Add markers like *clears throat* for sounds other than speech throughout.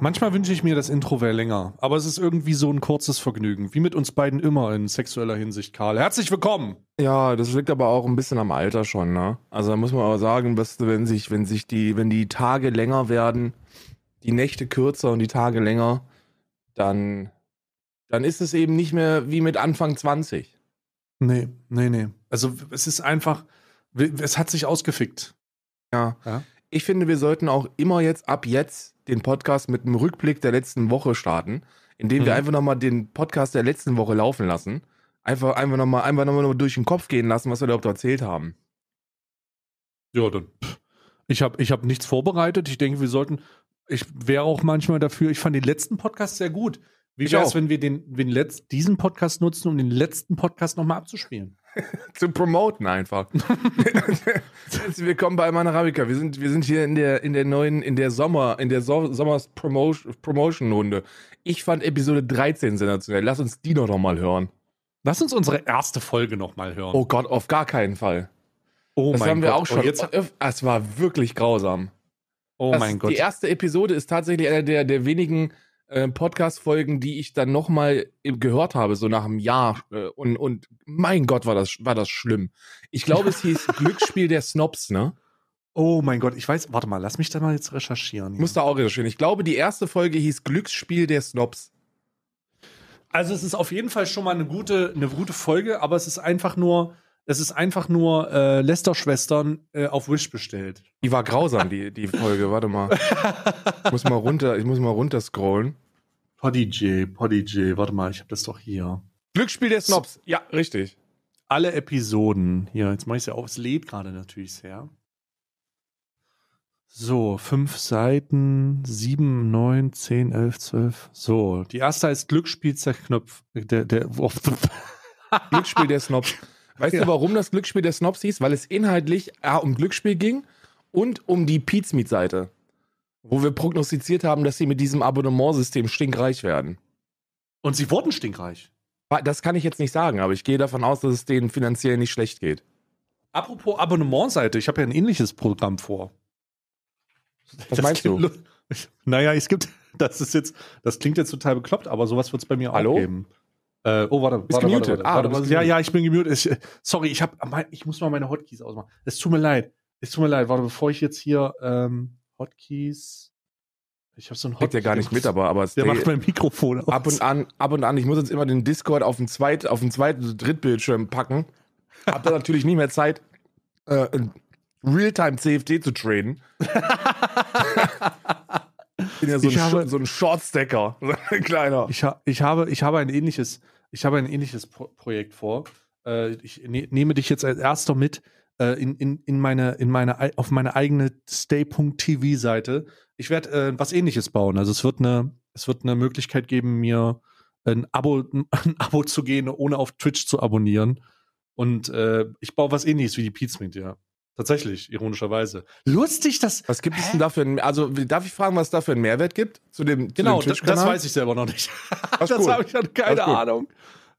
manchmal wünsche ich mir, das Intro wäre länger. Aber es ist irgendwie so ein kurzes Vergnügen. Wie mit uns beiden immer in sexueller Hinsicht, Karl. Herzlich willkommen! Ja, das liegt aber auch ein bisschen am Alter schon, ne? Also da muss man aber sagen, weißt du, wenn sich, wenn sich die, wenn die Tage länger werden, die Nächte kürzer und die Tage länger, dann, dann ist es eben nicht mehr wie mit Anfang 20. Nee, nee, nee. Also es ist einfach, es hat sich ausgefickt. ja? ja? Ich finde, wir sollten auch immer jetzt ab jetzt den Podcast mit einem Rückblick der letzten Woche starten, indem mhm. wir einfach nochmal den Podcast der letzten Woche laufen lassen. Einfach, einfach nochmal einfach noch durch den Kopf gehen lassen, was wir überhaupt erzählt haben. Ja, dann. Ich habe ich hab nichts vorbereitet. Ich denke, wir sollten. Ich wäre auch manchmal dafür. Ich fand den letzten Podcast sehr gut. Wie wäre es, wenn wir den, den letzt, diesen Podcast nutzen, um den letzten Podcast nochmal abzuspielen? *laughs* zu promoten einfach. *laughs* Herzlich willkommen bei Manarabica. Wir sind, wir sind hier in der, in der neuen, in der Sommer, in der so Sommers Promotion Runde. Ich fand Episode 13 sensationell. Lass uns die noch, noch mal hören. Lass uns unsere erste Folge noch mal hören. Oh Gott, auf gar keinen Fall. Oh das mein haben wir Gott. auch oh, schon. jetzt, es war wirklich grausam. Oh das mein Gott. Die erste Episode ist tatsächlich einer der, der wenigen ähm, Podcast-Folgen, die ich dann nochmal gehört habe, so nach einem Jahr. Äh, und, und mein Gott, war das, war das schlimm. Ich glaube, es hieß *laughs* Glücksspiel der Snobs, ne? Oh mein Gott, ich weiß, warte mal, lass mich da mal jetzt recherchieren. Hier. Muss da auch recherchieren. Ich glaube, die erste Folge hieß Glücksspiel der Snobs. Also es ist auf jeden Fall schon mal eine gute, eine gute Folge, aber es ist einfach nur, das ist einfach nur äh, Lester-Schwestern äh, auf Wish bestellt. Die war grausam, die, die Folge. Warte mal. Ich muss mal runter, ich muss mal runter scrollen. PodJ, PodJ, warte mal, ich habe das doch hier. Glücksspiel der Snobs. Ja, richtig. Alle Episoden. Hier, jetzt mache ich es ja auf. Es lädt gerade natürlich sehr. So, fünf Seiten, sieben, neun, zehn, elf, zwölf. So, die erste heißt Glücksspiel der Knopf. Der, der, oh. Glücksspiel der Snobs. *laughs* Weißt ja. du, warum das Glücksspiel der Snobs hieß? Weil es inhaltlich A, um Glücksspiel ging und um die meet seite wo wir prognostiziert haben, dass sie mit diesem Abonnementsystem stinkreich werden. Und sie wurden stinkreich. Das kann ich jetzt nicht sagen, aber ich gehe davon aus, dass es denen finanziell nicht schlecht geht. Apropos Abonnementseite, ich habe ja ein ähnliches Programm vor. Was das meinst du? Naja, es gibt, *laughs* das ist jetzt, das klingt jetzt total bekloppt, aber sowas wird es bei mir Hallo? auch geben. Äh, oh, warte, bist warte, gemutet. ah, warte, ja, ja, ich bin gemutet. Ich, äh, sorry, ich, hab, ich muss mal meine Hotkeys ausmachen. Es tut mir leid. Es tut mir leid. Warte, bevor ich jetzt hier ähm, Hotkeys. Ich habe so ein Hotkey. Kriegt ja gar nicht mit, aber, aber der macht mein Mikrofon aus. Ab und an, ab und an. Ich muss jetzt immer den Discord auf den zweiten, auf den zweiten, Drittbildschirm packen. Hab da natürlich nicht mehr Zeit, äh, Realtime CFD zu traden. *laughs* Ich bin ja so ich ein, habe, so ein Short-Stacker, *laughs* kleiner. Ich, ha ich, habe, ich habe ein ähnliches ich habe ein ähnliches Pro Projekt vor. Äh, ich ne nehme dich jetzt als erster mit äh, in, in, in meine, in meine, auf meine eigene Stay.tv-Seite. Ich werde äh, was ähnliches bauen. Also es wird eine, es wird eine Möglichkeit geben, mir ein Abo, ein Abo zu gehen, ohne auf Twitch zu abonnieren. Und äh, ich baue was ähnliches wie die Pizza Pizmeet, ja. Tatsächlich, ironischerweise. Lustig, dass. Was gibt es denn dafür? Also, darf ich fragen, was es dafür einen Mehrwert gibt? Zu dem, genau, zu dem das weiß ich selber noch nicht. *laughs* das cool. habe ich dann keine Ahnung.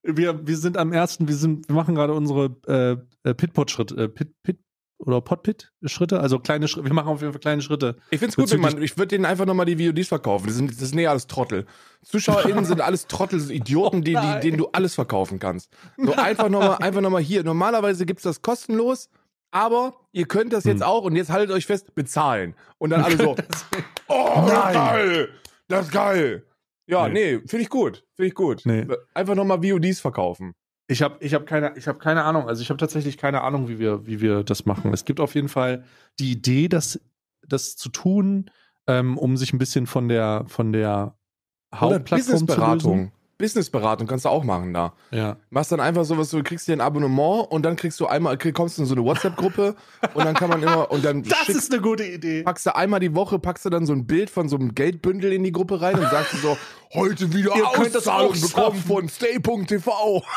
Wir, wir sind am ersten, wir, sind, wir machen gerade unsere äh, äh pitpot schritte äh, Pit, Pit oder Potpit Schritte, also kleine Schritte. Wir machen auf jeden Fall kleine Schritte. Ich finde es gut, wenn man, ich würde denen einfach nochmal die VODs verkaufen. Das sind, das sind eh alles Trottel. ZuschauerInnen sind alles Trottel, so Idioten, die, die, denen du alles verkaufen kannst. So einfach nochmal, einfach nochmal hier. Normalerweise gibt es das kostenlos aber ihr könnt das jetzt hm. auch und jetzt haltet euch fest, bezahlen. Und dann *laughs* alle so, oh, das ist geil, das ist geil. Ja, nee, nee finde ich gut, finde ich gut. Nee. Einfach nochmal VODs verkaufen. Ich habe ich hab keine, ich hab keine Ahnung, also ich habe tatsächlich keine Ahnung, wie wir, wie wir das machen. Es gibt auf jeden Fall die Idee, das, das zu tun, ähm, um sich ein bisschen von der, von der Hauptplattform zu lösen. Businessberatung kannst du auch machen da. Ja. Machst dann einfach sowas, du kriegst dir ein Abonnement und dann kriegst du einmal, kommst du in so eine WhatsApp-Gruppe *laughs* und dann kann man immer und dann. Das schickst, ist eine gute Idee. Packst du einmal die Woche, packst du dann so ein Bild von so einem Geldbündel in die Gruppe rein und sagst du so, heute wieder Ihr Auszahlung bekommen von Stay.tv. *laughs*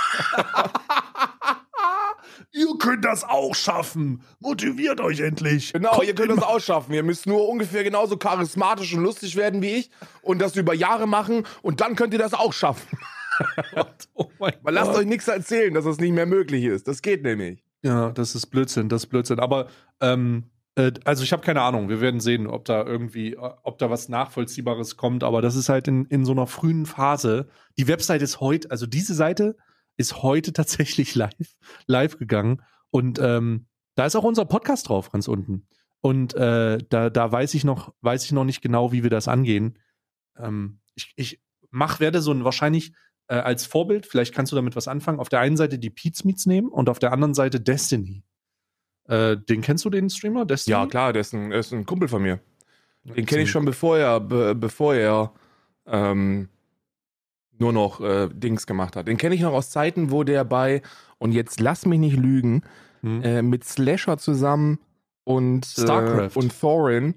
ihr könnt das auch schaffen. Motiviert euch endlich. Genau, Kommt ihr könnt immer. das auch schaffen. Ihr müsst nur ungefähr genauso charismatisch und lustig werden wie ich und das über Jahre machen und dann könnt ihr das auch schaffen. *laughs* oh mein Aber lasst euch nichts erzählen, dass das nicht mehr möglich ist. Das geht nämlich. Ja, das ist Blödsinn, das ist Blödsinn. Aber ähm, äh, also ich habe keine Ahnung. Wir werden sehen, ob da irgendwie, äh, ob da was Nachvollziehbares kommt. Aber das ist halt in, in so einer frühen Phase. Die Website ist heute, also diese Seite ist heute tatsächlich *laughs* live, live gegangen. Und ähm, da ist auch unser Podcast drauf, ganz unten. Und äh, da, da weiß ich noch, weiß ich noch nicht genau, wie wir das angehen. Ähm, ich, ich mach, werde so ein wahrscheinlich äh, als Vorbild, vielleicht kannst du damit was anfangen, auf der einen Seite die Pete's Meets nehmen und auf der anderen Seite Destiny. Äh, den kennst du, den Streamer? Destiny? Ja, klar, der ist ein, ist ein Kumpel von mir. Den kenne ich schon bevor er, be, bevor er ähm, nur noch äh, Dings gemacht hat. Den kenne ich noch aus Zeiten, wo der bei, und jetzt lass mich nicht lügen, hm. äh, mit Slasher zusammen und, äh, Starcraft. Äh, und Thorin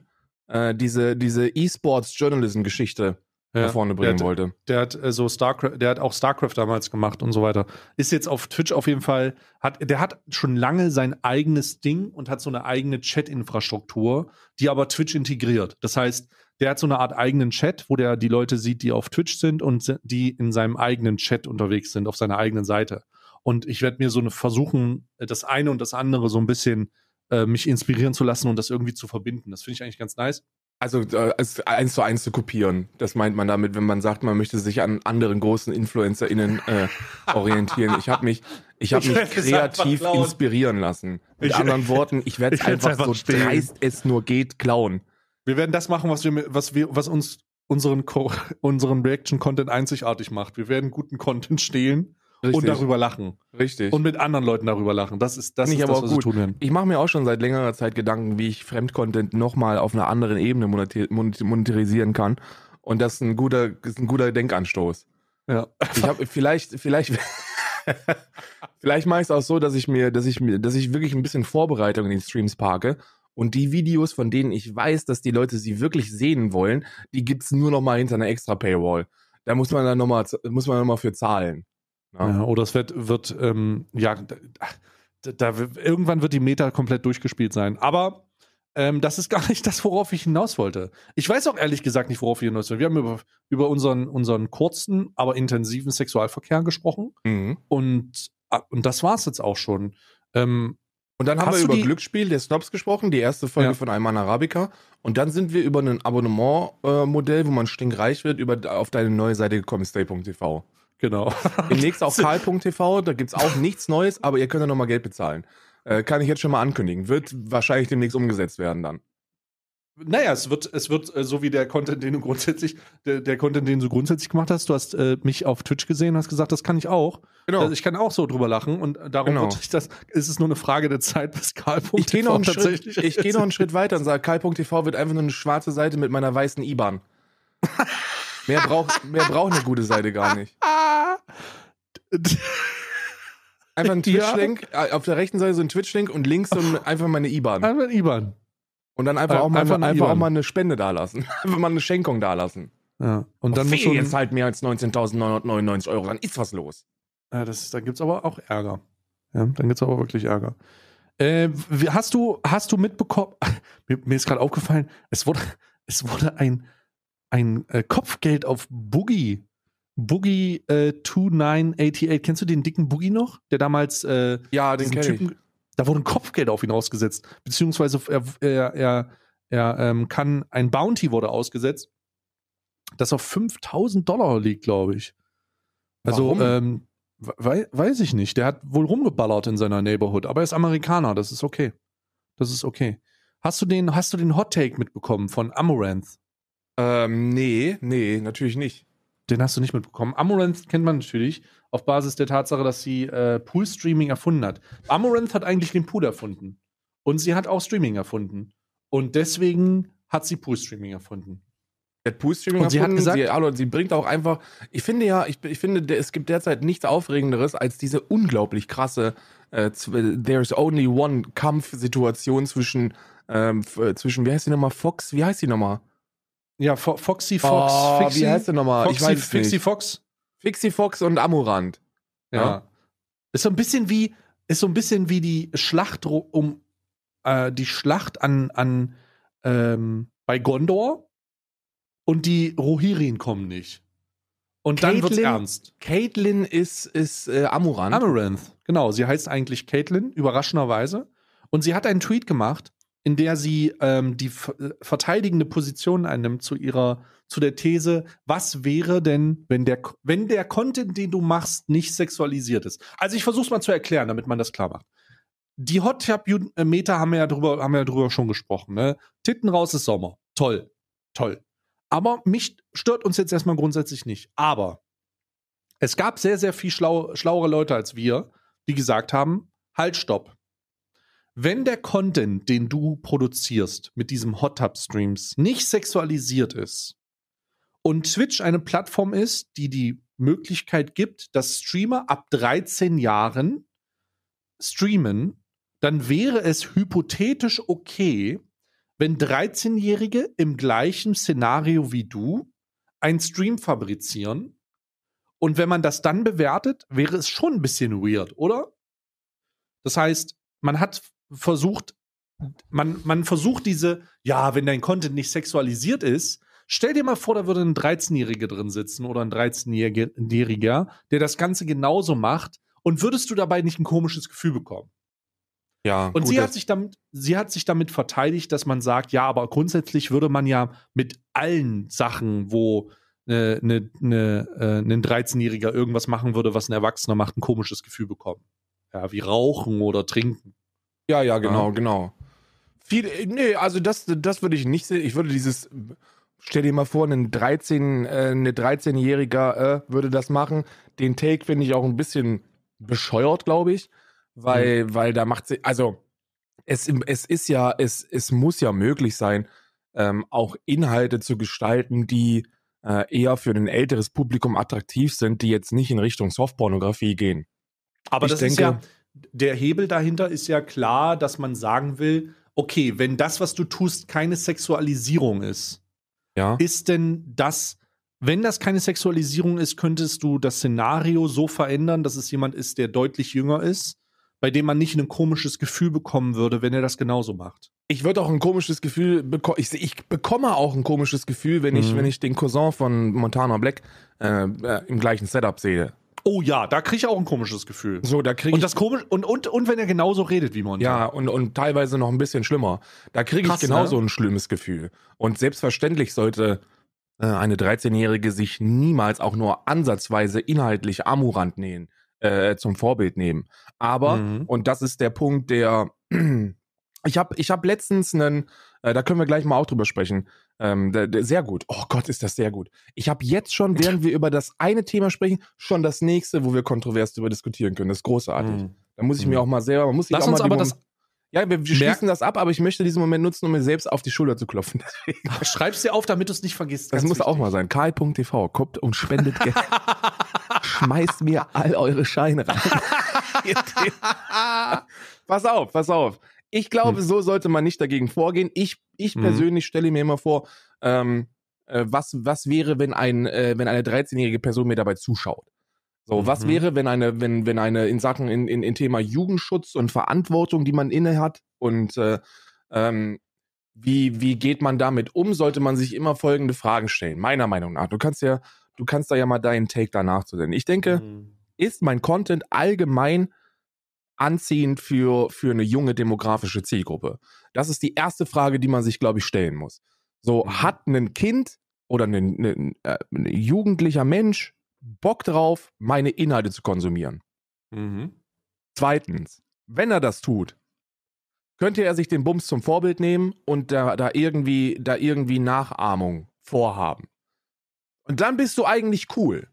äh, diese, diese E-Sports-Journalism-Geschichte ja. nach vorne bringen der hat, wollte. Der hat äh, so Starcraft, der hat auch StarCraft damals gemacht und so weiter. Ist jetzt auf Twitch auf jeden Fall, hat, der hat schon lange sein eigenes Ding und hat so eine eigene Chat-Infrastruktur, die aber Twitch integriert. Das heißt, der hat so eine Art eigenen Chat, wo der die Leute sieht, die auf Twitch sind und die in seinem eigenen Chat unterwegs sind, auf seiner eigenen Seite. Und ich werde mir so eine versuchen, äh, das eine und das andere so ein bisschen äh, mich inspirieren zu lassen und das irgendwie zu verbinden. Das finde ich eigentlich ganz nice. Also äh, eins zu eins zu kopieren. Das meint man damit, wenn man sagt, man möchte sich an anderen großen InfluencerInnen äh, orientieren. Ich habe mich, ich habe mich kreativ inspirieren lassen. Mit ich, anderen Worten, ich werde es *laughs* einfach, einfach so stehen. dreist es nur geht klauen. Wir werden das machen, was wir, was wir, was uns unseren, Co *laughs* unseren Reaction-Content einzigartig macht. Wir werden guten Content stehlen Richtig. und darüber lachen. Richtig. Und mit anderen Leuten darüber lachen. Das ist das, ist das was wir tun werden. Ich mache mir auch schon seit längerer Zeit Gedanken, wie ich Fremdcontent nochmal auf einer anderen Ebene monetarisieren kann. Und das ist ein guter, ist ein guter Denkanstoß. Ja. Ich hab, vielleicht, vielleicht. *laughs* vielleicht mache ich es auch so, dass ich mir, dass ich mir, dass ich wirklich ein bisschen Vorbereitung in den Streams parke und die Videos, von denen ich weiß, dass die Leute sie wirklich sehen wollen, die gibt es nur noch mal hinter einer extra Paywall. Da muss man dann nochmal muss man noch mal für zahlen. Ne? Ja. ja oh, oder es wird, wird ähm, ja, da, da, irgendwann wird die Meta komplett durchgespielt sein. Aber ähm, das ist *laughs* gar nicht das, worauf ich hinaus wollte. Ich weiß auch ehrlich gesagt nicht, worauf ich hinaus wollte. Wir haben über, über unseren, unseren kurzen, aber intensiven Sexualverkehr gesprochen. Mhm. Und, ah, und das es jetzt auch schon. Ähm, und dann Hast haben wir über Glücksspiel der Snobs gesprochen, die erste Folge ja. von Ayman Arabica. Und dann sind wir über ein Abonnementmodell, äh, wo man stinkreich wird, über, auf deine neue Seite gekommen, stay.tv. Genau. Demnächst auf *laughs* karl.tv, da gibt es auch nichts Neues, aber ihr könnt ja nochmal Geld bezahlen. Äh, kann ich jetzt schon mal ankündigen. Wird wahrscheinlich demnächst umgesetzt werden dann. Naja, es wird, es wird äh, so wie der Content, den du grundsätzlich, der, der Content, den du grundsätzlich gemacht hast, du hast äh, mich auf Twitch gesehen, und hast gesagt, das kann ich auch. Genau. Also ich kann auch so drüber lachen und äh, darum genau. ich das, ist es nur eine Frage der Zeit, bis Karl.tv tatsächlich. Ich gehe noch, einen Schritt, weiter und sage, Karl.tv wird einfach nur eine schwarze Seite mit meiner weißen IBAN. *laughs* mehr braucht mehr braucht eine gute Seite gar nicht. *laughs* Einfach ein Twitch-Link, äh, auf der rechten Seite so ein Twitch-Link und links so ein, einfach meine IBAN. Einfach ein IBAN. Und dann einfach, äh, auch, mal, einfach, einfach auch mal eine Spende dalassen. *laughs* einfach mal eine Schenkung dalassen. Ja. Und oh, dann oh, muss jetzt halt mehr als 19.999 Euro, dann ist was los. Ja, das, dann gibt es aber auch Ärger. Ja, dann gibt es aber wirklich Ärger. Äh, hast du, hast du mitbekommen, *laughs* mir, mir, ist gerade aufgefallen, es wurde, *laughs* es wurde ein, ein äh, Kopfgeld auf Boogie. Boogie äh, 2988. Kennst du den dicken Boogie noch? Der damals äh, ja, den Typen, da wurde ein Kopfgeld auf ihn ausgesetzt, beziehungsweise er, er, er, er ähm, kann, ein Bounty wurde ausgesetzt, das auf 5000 Dollar liegt, glaube ich. Also, ähm, we weiß ich nicht. Der hat wohl rumgeballert in seiner Neighborhood, aber er ist Amerikaner, das ist okay. Das ist okay. Hast du den, hast du den Hot Take mitbekommen von Amaranth? Ähm, nee, nee, natürlich nicht den hast du nicht mitbekommen. Amaranth kennt man natürlich auf Basis der Tatsache, dass sie äh, Pool-Streaming erfunden hat. Amaranth hat eigentlich den Pool erfunden. Und sie hat auch Streaming erfunden. Und deswegen hat sie Pool-Streaming erfunden. Der Pool-Streaming erfunden. Hat gesagt, sie, also, sie bringt auch einfach. Ich finde ja, ich, ich finde, es gibt derzeit nichts Aufregenderes als diese unglaublich krasse äh, There's Only One Kampfsituation zwischen, ähm, zwischen, wie heißt die nochmal? Fox, wie heißt die nochmal? Ja, Fo Foxy Fox. Oh, Fixi, wie heißt der nochmal? Foxy, ich weiß Fixie Fox. Fixy Fox und Amurant. Ja. ja. Ist so ein bisschen wie, ist so ein bisschen wie die Schlacht um äh, die Schlacht an, an ähm, bei Gondor und die Rohirin kommen nicht. Und Caitlin, dann wird's ernst. Caitlin ist, ist äh, Amurant. Amaranth, genau. Sie heißt eigentlich Caitlin, überraschenderweise. Und sie hat einen Tweet gemacht, in der sie ähm, die äh, verteidigende Position einnimmt zu ihrer, zu der These, was wäre denn, wenn der, wenn der Content, den du machst, nicht sexualisiert ist. Also ich versuche es mal zu erklären, damit man das klar macht. Die Hot Tub äh, Meter haben wir ja drüber, haben wir ja drüber schon gesprochen. Ne? Titten raus ist Sommer. Toll, toll. Aber mich stört uns jetzt erstmal grundsätzlich nicht. Aber es gab sehr, sehr viel schlau, schlauere Leute als wir, die gesagt haben, halt, stopp. Wenn der Content, den du produzierst mit diesem Hot Tub Streams, nicht sexualisiert ist und Twitch eine Plattform ist, die die Möglichkeit gibt, dass Streamer ab 13 Jahren streamen, dann wäre es hypothetisch okay, wenn 13-Jährige im gleichen Szenario wie du einen Stream fabrizieren. Und wenn man das dann bewertet, wäre es schon ein bisschen weird, oder? Das heißt, man hat versucht, man, man versucht diese, ja, wenn dein Content nicht sexualisiert ist, stell dir mal vor, da würde ein 13-Jähriger drin sitzen oder ein 13-Jähriger, der das Ganze genauso macht und würdest du dabei nicht ein komisches Gefühl bekommen? Ja. Und gut, sie hat sich damit, sie hat sich damit verteidigt, dass man sagt, ja, aber grundsätzlich würde man ja mit allen Sachen, wo äh, ne, ne, äh, ein 13-Jähriger irgendwas machen würde, was ein Erwachsener macht, ein komisches Gefühl bekommen. Ja, wie Rauchen oder Trinken. Ja, ja, genau, ja. genau. Viel, äh, nee, also das, das würde ich nicht sehen. Ich würde dieses, stell dir mal vor, einen 13, äh, eine 13-Jähriger äh, würde das machen. Den Take finde ich auch ein bisschen bescheuert, glaube ich. Weil, mhm. weil da macht sie, also es, es ist ja, es, es muss ja möglich sein, ähm, auch Inhalte zu gestalten, die äh, eher für ein älteres Publikum attraktiv sind, die jetzt nicht in Richtung Softpornografie gehen. Aber ich das denke, ist ja der Hebel dahinter ist ja klar, dass man sagen will, okay, wenn das, was du tust, keine Sexualisierung ist, ja. ist denn das, wenn das keine Sexualisierung ist, könntest du das Szenario so verändern, dass es jemand ist, der deutlich jünger ist, bei dem man nicht ein komisches Gefühl bekommen würde, wenn er das genauso macht. Ich würde auch ein komisches Gefühl bekommen. Ich, ich, bekomme auch ein komisches Gefühl, wenn mhm. ich, wenn ich den Cousin von Montana Black äh, äh, im gleichen Setup sehe. Oh ja, da kriege ich auch ein komisches Gefühl. So, da kriege Und das komisch und, und und wenn er genauso redet wie Monty. Ja, und und teilweise noch ein bisschen schlimmer. Da kriege ich genauso ne? ein schlimmes Gefühl. Und selbstverständlich sollte äh, eine 13-jährige sich niemals auch nur ansatzweise inhaltlich Amurant nähen, äh, zum Vorbild nehmen. Aber mhm. und das ist der Punkt, der *clears throat* ich habe ich habe letztens einen äh, da können wir gleich mal auch drüber sprechen. Ähm, der, der, sehr gut. Oh Gott, ist das sehr gut. Ich habe jetzt schon, während wir über das eine Thema sprechen, schon das nächste, wo wir kontrovers darüber diskutieren können. Das ist großartig. Mhm. Da muss ich mir hm. auch mal selber, man muss Lass auch uns mal aber das ja, wir schließen das ab, aber ich möchte diesen Moment nutzen, um mir selbst auf die Schulter zu klopfen. *laughs* Schreib's dir auf, damit du es nicht vergisst. Das muss wichtig. auch mal sein. Karl.tv, kommt und spendet Geld. Schmeißt mir all eure Scheine rein. *laughs* pass auf, pass auf. Ich glaube, hm. so sollte man nicht dagegen vorgehen. Ich, ich hm. persönlich hm. stelle mir immer vor, ähm, äh, was, was wäre, wenn, ein, äh, wenn eine 13-jährige Person mir dabei zuschaut? So, was mhm. wäre, wenn eine, wenn, wenn eine in Sachen in, in, in Thema Jugendschutz und Verantwortung, die man inne hat und äh, ähm, wie, wie geht man damit um, sollte man sich immer folgende Fragen stellen, meiner Meinung nach. Du kannst ja, du kannst da ja mal deinen Take danach zu nennen. Ich denke, mhm. ist mein Content allgemein anziehend für, für eine junge demografische Zielgruppe? Das ist die erste Frage, die man sich, glaube ich, stellen muss. So, mhm. hat ein Kind oder ein, ein, äh, ein jugendlicher Mensch Bock drauf, meine Inhalte zu konsumieren? Mhm. Zweitens, wenn er das tut, könnte er sich den Bums zum Vorbild nehmen und da, da, irgendwie, da irgendwie Nachahmung vorhaben. Und dann bist du eigentlich cool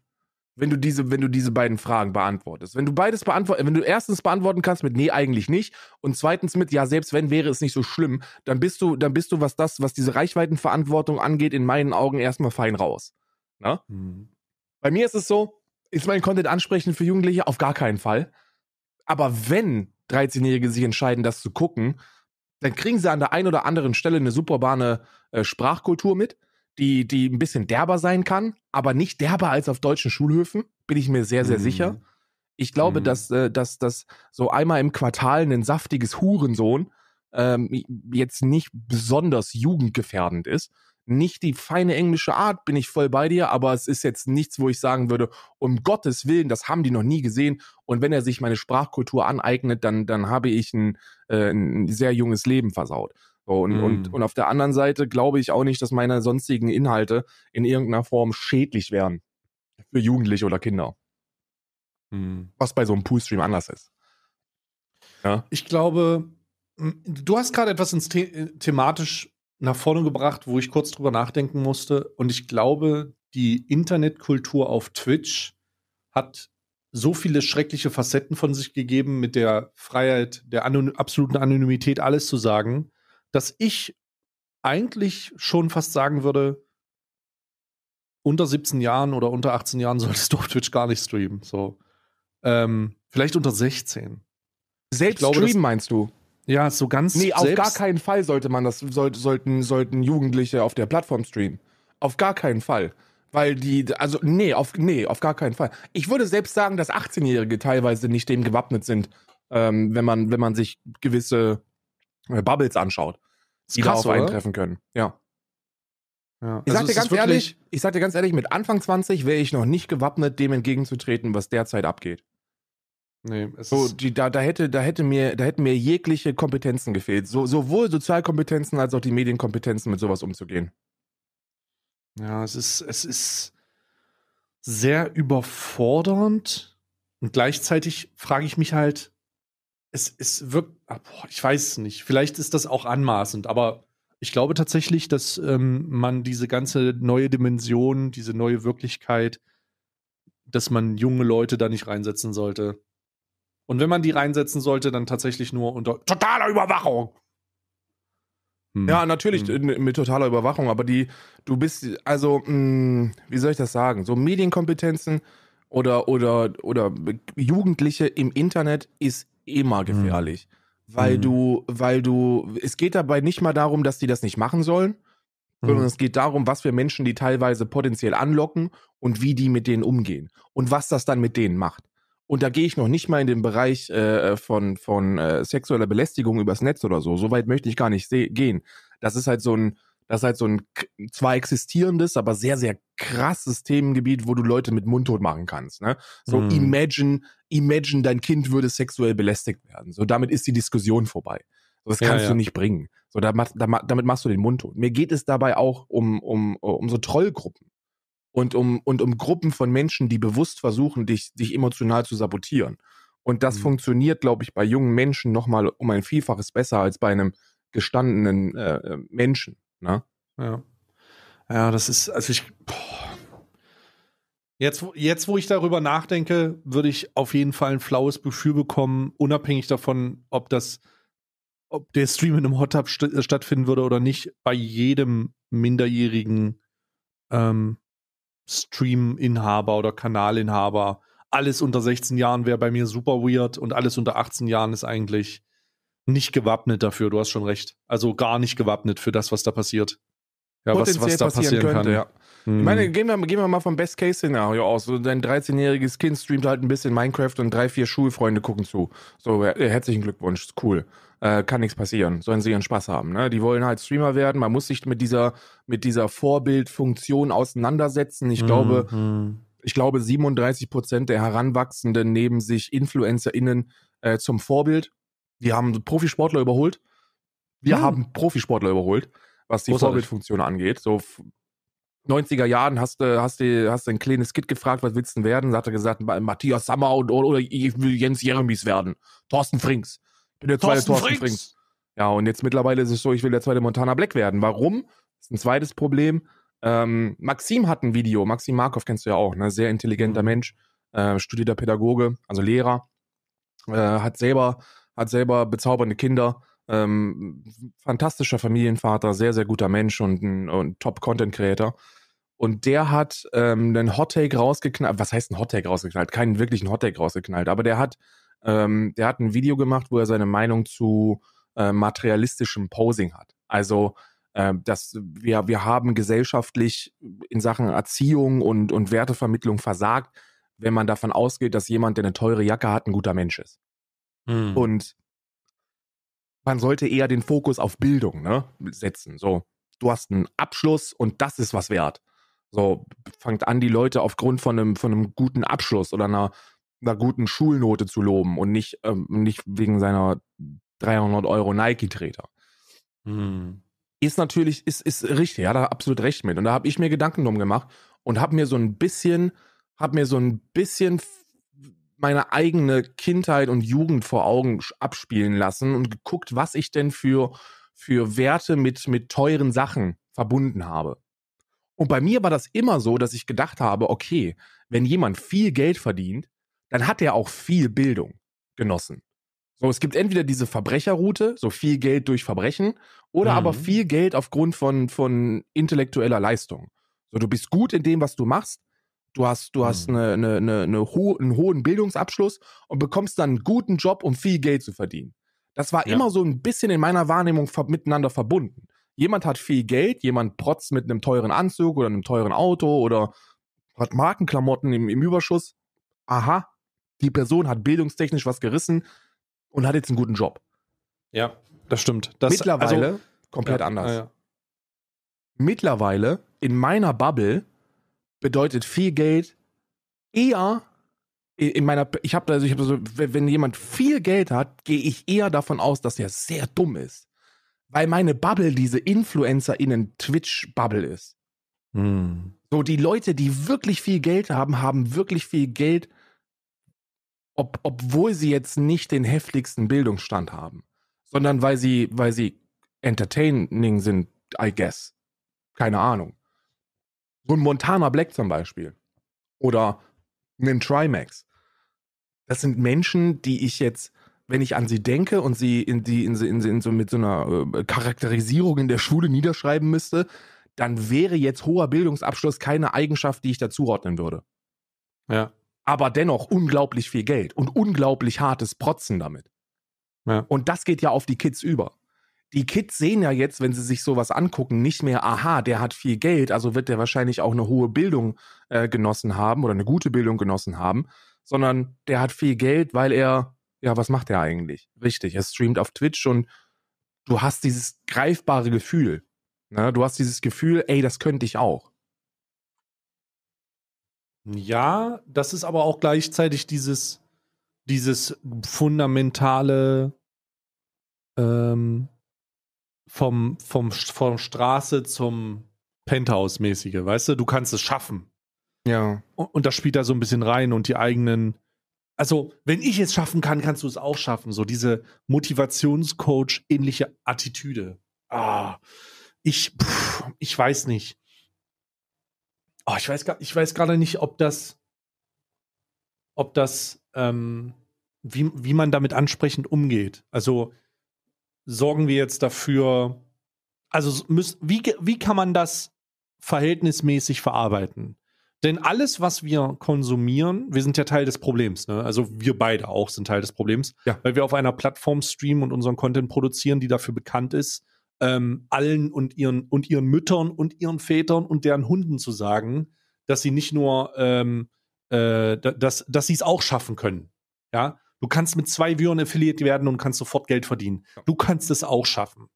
wenn du diese, wenn du diese beiden Fragen beantwortest. Wenn du beides beantwortest, wenn du erstens beantworten kannst mit nee, eigentlich nicht und zweitens mit ja, selbst wenn wäre es nicht so schlimm, dann bist du, dann bist du, was das, was diese Reichweitenverantwortung angeht, in meinen Augen erstmal fein raus. Na? Ne? Mhm. Bei mir ist es so, ist mein Content ansprechend für Jugendliche? Auf gar keinen Fall. Aber wenn 13-Jährige sich entscheiden, das zu gucken, dann kriegen sie an der einen oder anderen Stelle eine superbahne äh, Sprachkultur mit die, die ein bisschen derber sein kann, aber nicht derber als auf deutschen Schulhöfen, bin ich mir sehr, sehr mhm. sicher. Ich glaube, mhm. dass, äh, dass, dass so einmal im Quartal ein saftiges Hurensohn ähm, jetzt nicht besonders jugendgefährdend ist. Nicht die feine englische Art, bin ich voll bei dir, aber es ist jetzt nichts, wo ich sagen würde, um Gottes Willen, das haben die noch nie gesehen. Und wenn er sich meine Sprachkultur aneignet, dann, dann habe ich ein, äh, ein sehr junges Leben versaut. So, und, mm. und, mhm. und auf der anderen Seite glaube ich auch nicht, dass meine sonstigen Inhalte in irgendeiner Form schädlich wären für Jugendliche oder Kinder. Mm. Was bei so einem Poolstream anders ist. Ja? Ich glaube, hm, du hast gerade etwas ins The äh, thematisch nach vorne gebracht, wo ich kurz drüber nachdenken musste. Und ich glaube, die Internetkultur auf Twitch hat so viele schreckliche Facetten von sich gegeben, mit der Freiheit, der Anony absoluten Anonymität alles zu sagen, dass ich eigentlich schon fast sagen würde, unter 17 Jahren oder unter 18 Jahren solltest du auf Twitch gar nicht streamen. So. Ähm, vielleicht unter 16. Selbst glaube, streamen das, meinst du? Ja, so ganz. Nee, auf gar keinen Fall sollte man das, soll, sollten, sollten Jugendliche auf der Plattform streamen. Auf gar keinen Fall. Weil die, also nee, auf, nee, auf gar keinen Fall. Ich würde selbst sagen, dass 18-Jährige teilweise nicht dem gewappnet sind, ähm, wenn, man, wenn man sich gewisse äh, Bubbles anschaut, die Krass, darauf eintreffen können. Ja. Ja. Ich also sag dir ganz ehrlich, ich sag dir ganz ehrlich, mit Anfang 20 wäre ich noch nicht gewappnet, dem entgegenzutreten, was derzeit abgeht. Nee, es so, die, da, da, hätte, da, hätte mir, da hätten mir jegliche Kompetenzen gefehlt. So, sowohl Sozialkompetenzen als auch die Medienkompetenzen, mit sowas umzugehen. Ja, es ist, es ist sehr überfordernd. Und gleichzeitig frage ich mich halt, es, es wirkt, ah, boah, ich weiß nicht, vielleicht ist das auch anmaßend, aber ich glaube tatsächlich, dass ähm, man diese ganze neue Dimension, diese neue Wirklichkeit, dass man junge Leute da nicht reinsetzen sollte. Und wenn man die reinsetzen sollte, dann tatsächlich nur unter totaler Überwachung. Hm. Ja, natürlich hm. mit totaler Überwachung, aber die, du bist, also, mh, hm, wie soll ich das sagen? So Medienkompetenzen oder, oder, oder Jugendliche im Internet ist eh mal gefährlich. Mhm. Weil mhm. du, weil du, es geht dabei nicht mal darum, dass die das nicht machen sollen, sondern mhm. es geht darum, was für Menschen die teilweise potenziell anlocken und wie die mit denen umgehen und was das dann mit denen macht. Und da gehe ich noch nicht mal in den Bereich äh, von, von äh, sexueller Belästigung übers Netz oder so. So weit möchte ich gar nicht gehen. Das ist halt so ein, das ist halt so ein zwar existierendes, aber sehr, sehr krasses Themengebiet, wo du Leute mit mundtot machen kannst. Ne? So mm. imagine, imagine, dein Kind würde sexuell belästigt werden. So, damit ist die Diskussion vorbei. Das kannst ja, ja. du nicht bringen. So, da, da, damit machst du den Mund tot. Mir geht es dabei auch um, um, um so Trollgruppen. Und um, und um Gruppen von Menschen, die bewusst versuchen, dich, dich emotional zu sabotieren. Und das mhm. funktioniert, glaube ich, bei jungen Menschen nochmal um ein Vielfaches besser als bei einem gestandenen äh, äh, Menschen. Ne? Ja. Ja, das ist, also ich, boah Jetzt, jetzt, wo ich darüber nachdenke, würde ich auf jeden Fall ein flaues Gefühl bekommen, unabhängig davon, ob das, ob der Stream in einem Hot Tub st äh, stattfinden würde oder nicht, bei jedem minderjährigen ähm, Stream-Inhaber oder Kanalinhaber. Alles unter 16 Jahren wäre bei mir super weird und alles unter 18 Jahren ist eigentlich nicht gewappnet dafür. Du hast schon recht. Also gar nicht gewappnet für das, was da passiert. Ja, was, was da passieren, passieren könnte, kann. Ja. Ich meine, mhm. gehen wir, gehen wir mal vom Best-Case-Szenario aus. So dein 13-jähriges Kind streamt halt ein bisschen Minecraft und drei, vier Schulfreunde gucken zu. So, herzlichen Glückwunsch, ist cool. Äh, kann nichts passieren, sollen sie ihren Spaß haben. Ne? Die wollen halt Streamer werden. Man muss sich mit dieser, mit dieser Vorbildfunktion auseinandersetzen. Ich mhm. glaube, ich glaube, 37 Prozent der Heranwachsenden nehmen sich InfluencerInnen äh, zum Vorbild. Wir haben Profisportler überholt. Wir hm. haben Profisportler überholt, was die Großartig. Vorbildfunktion angeht. So 90er Jahren hast du hast du hast ein kleines Kid gefragt, was willst du denn werden? Da hat er gesagt, Matthias Sammer und oder ich will Jens Jeremies werden. Thorsten Frings. Ich bin der zweite Thorsten, Thorsten Frings. Frings. Ja, und jetzt mittlerweile ist es so, ich will der zweite Montana Black werden. Warum? Das ist ein zweites Problem. Ähm, Maxim hat ein Video, Maxim Markov kennst du ja auch, ne? Sehr intelligenter mhm. Mensch, äh, studierter Pädagoge, also Lehrer, äh, hat selber, hat selber bezaubernde Kinder ähm, fantastischer Familienvater, sehr, sehr guter Mensch und ein, Top-Content-Creator. Und der hat ähm, einen Hottake rausgeknallt. Was heißt ein Hottake rausgeknallt? Keinen wirklichen Hottake rausgeknallt, aber der hat, ähm, der hat ein Video gemacht, wo er seine Meinung zu äh, materialistischem Posing hat. Also äh, dass wir, wir haben gesellschaftlich in Sachen Erziehung und, und Wertevermittlung versagt, wenn man davon ausgeht, dass jemand, der eine teure Jacke hat, ein guter Mensch ist. Hm. Und man sollte eher den Fokus auf Bildung ne, setzen. So, du hast einen Abschluss und das ist was wert. So, fangt an, die Leute aufgrund von einem, von einem guten Abschluss oder einer, einer guten Schulnote zu loben und nicht, ähm, nicht wegen seiner 300 Euro Nike-Treter. Hm. Ist natürlich, ist, ist richtig, ja, da absolut recht mit. Und da habe ich mir Gedanken drum gemacht und habe mir so ein bisschen, habe mir so ein bisschen meine eigene Kindheit und Jugend vor Augen abspielen lassen und geguckt, was ich denn für, für Werte mit, mit teuren Sachen verbunden habe. Und bei mir war das immer so, dass ich gedacht habe, okay, wenn jemand viel Geld verdient, dann hat er auch viel Bildung genossen. So, es gibt entweder diese Verbrecherroute, so viel Geld durch Verbrechen, oder mhm. aber viel Geld aufgrund von, von intellektueller Leistung. So, du bist gut in dem, was du machst, Du hast, du hast mhm. eine, eine, eine, eine ho einen hohen Bildungsabschluss und bekommst dann einen guten Job, um viel Geld zu verdienen. Das war ja. immer so ein bisschen in meiner Wahrnehmung ver miteinander verbunden. Jemand hat viel Geld, jemand protzt mit einem teuren Anzug oder einem teuren Auto oder hat Markenklamotten im, im Überschuss. Aha, die Person hat bildungstechnisch was gerissen und hat jetzt einen guten Job. Ja, das stimmt. Das, also Mittlerweile also, komplett ja, anders. Ja. Mittlerweile in meiner Bubble bedeutet viel Geld eher in meiner ich habe also ich habe so wenn jemand viel Geld hat, gehe ich eher davon aus, dass er sehr dumm ist, weil meine Bubble diese Influencerinnen Twitch Bubble ist. Hm. So die Leute, die wirklich viel Geld haben, haben wirklich viel Geld, ob, obwohl sie jetzt nicht den heftigsten Bildungsstand haben, sondern weil sie weil sie entertaining sind, I guess. Keine Ahnung. So ein Montana Black zum Beispiel. Oder einen Trimax. Das sind Menschen, die ich jetzt, wenn ich an sie denke und sie, in, die, in, in, in so, mit so einer äh, Charakterisierung in der Schule niederschreiben müsste, dann wäre jetzt hoher Bildungsabschluss keine Eigenschaft, die ich dazuordnen würde. Ja. Aber dennoch unglaublich viel Geld und unglaublich hartes Protzen damit. Ja. Und das geht ja auf die Kids über die Kids sehen ja jetzt, wenn sie sich sowas angucken, nicht mehr, aha, der hat viel Geld, also wird der wahrscheinlich auch eine hohe Bildung äh, genossen haben oder eine gute Bildung genossen haben, sondern der hat viel Geld, weil er, ja, was macht er eigentlich? Richtig, er streamt auf Twitch und du hast dieses greifbare Gefühl. Ne? Du hast dieses Gefühl, ey, das könnte ich auch. Ja, das ist aber auch gleichzeitig dieses, dieses fundamentale ähm, vom, vom, vom Straße zum Penthouse-mäßige, weißt du? Du kannst es schaffen. Ja. Und, und das spielt da so ein bisschen rein und die eigenen. Also, wenn ich es schaffen kann, kannst du es auch schaffen. So diese Motivationscoach-ähnliche Attitüde. Ah, ich, pff, ich weiß nicht. Oh, ich weiß, ich weiß gerade nicht, ob das, ob das, ähm, wie, wie man damit ansprechend umgeht. Also, sorgen wir jetzt dafür, also müssen, wie, wie kann man das verhältnismäßig verarbeiten? Denn alles, was wir konsumieren, wir sind ja Teil des Problems. Ne? Also wir beide auch sind Teil des Problems, ja. weil wir auf einer Plattform streamen und unseren Content produzieren, die dafür bekannt ist, ähm, allen und ihren und ihren Müttern und ihren Vätern und deren Hunden zu sagen, dass sie nicht nur, ähm, äh, dass dass sie es auch schaffen können. Ja, Du kannst mit zwei Viewern affiliiert werden und kannst sofort Geld verdienen. Du kannst es auch schaffen.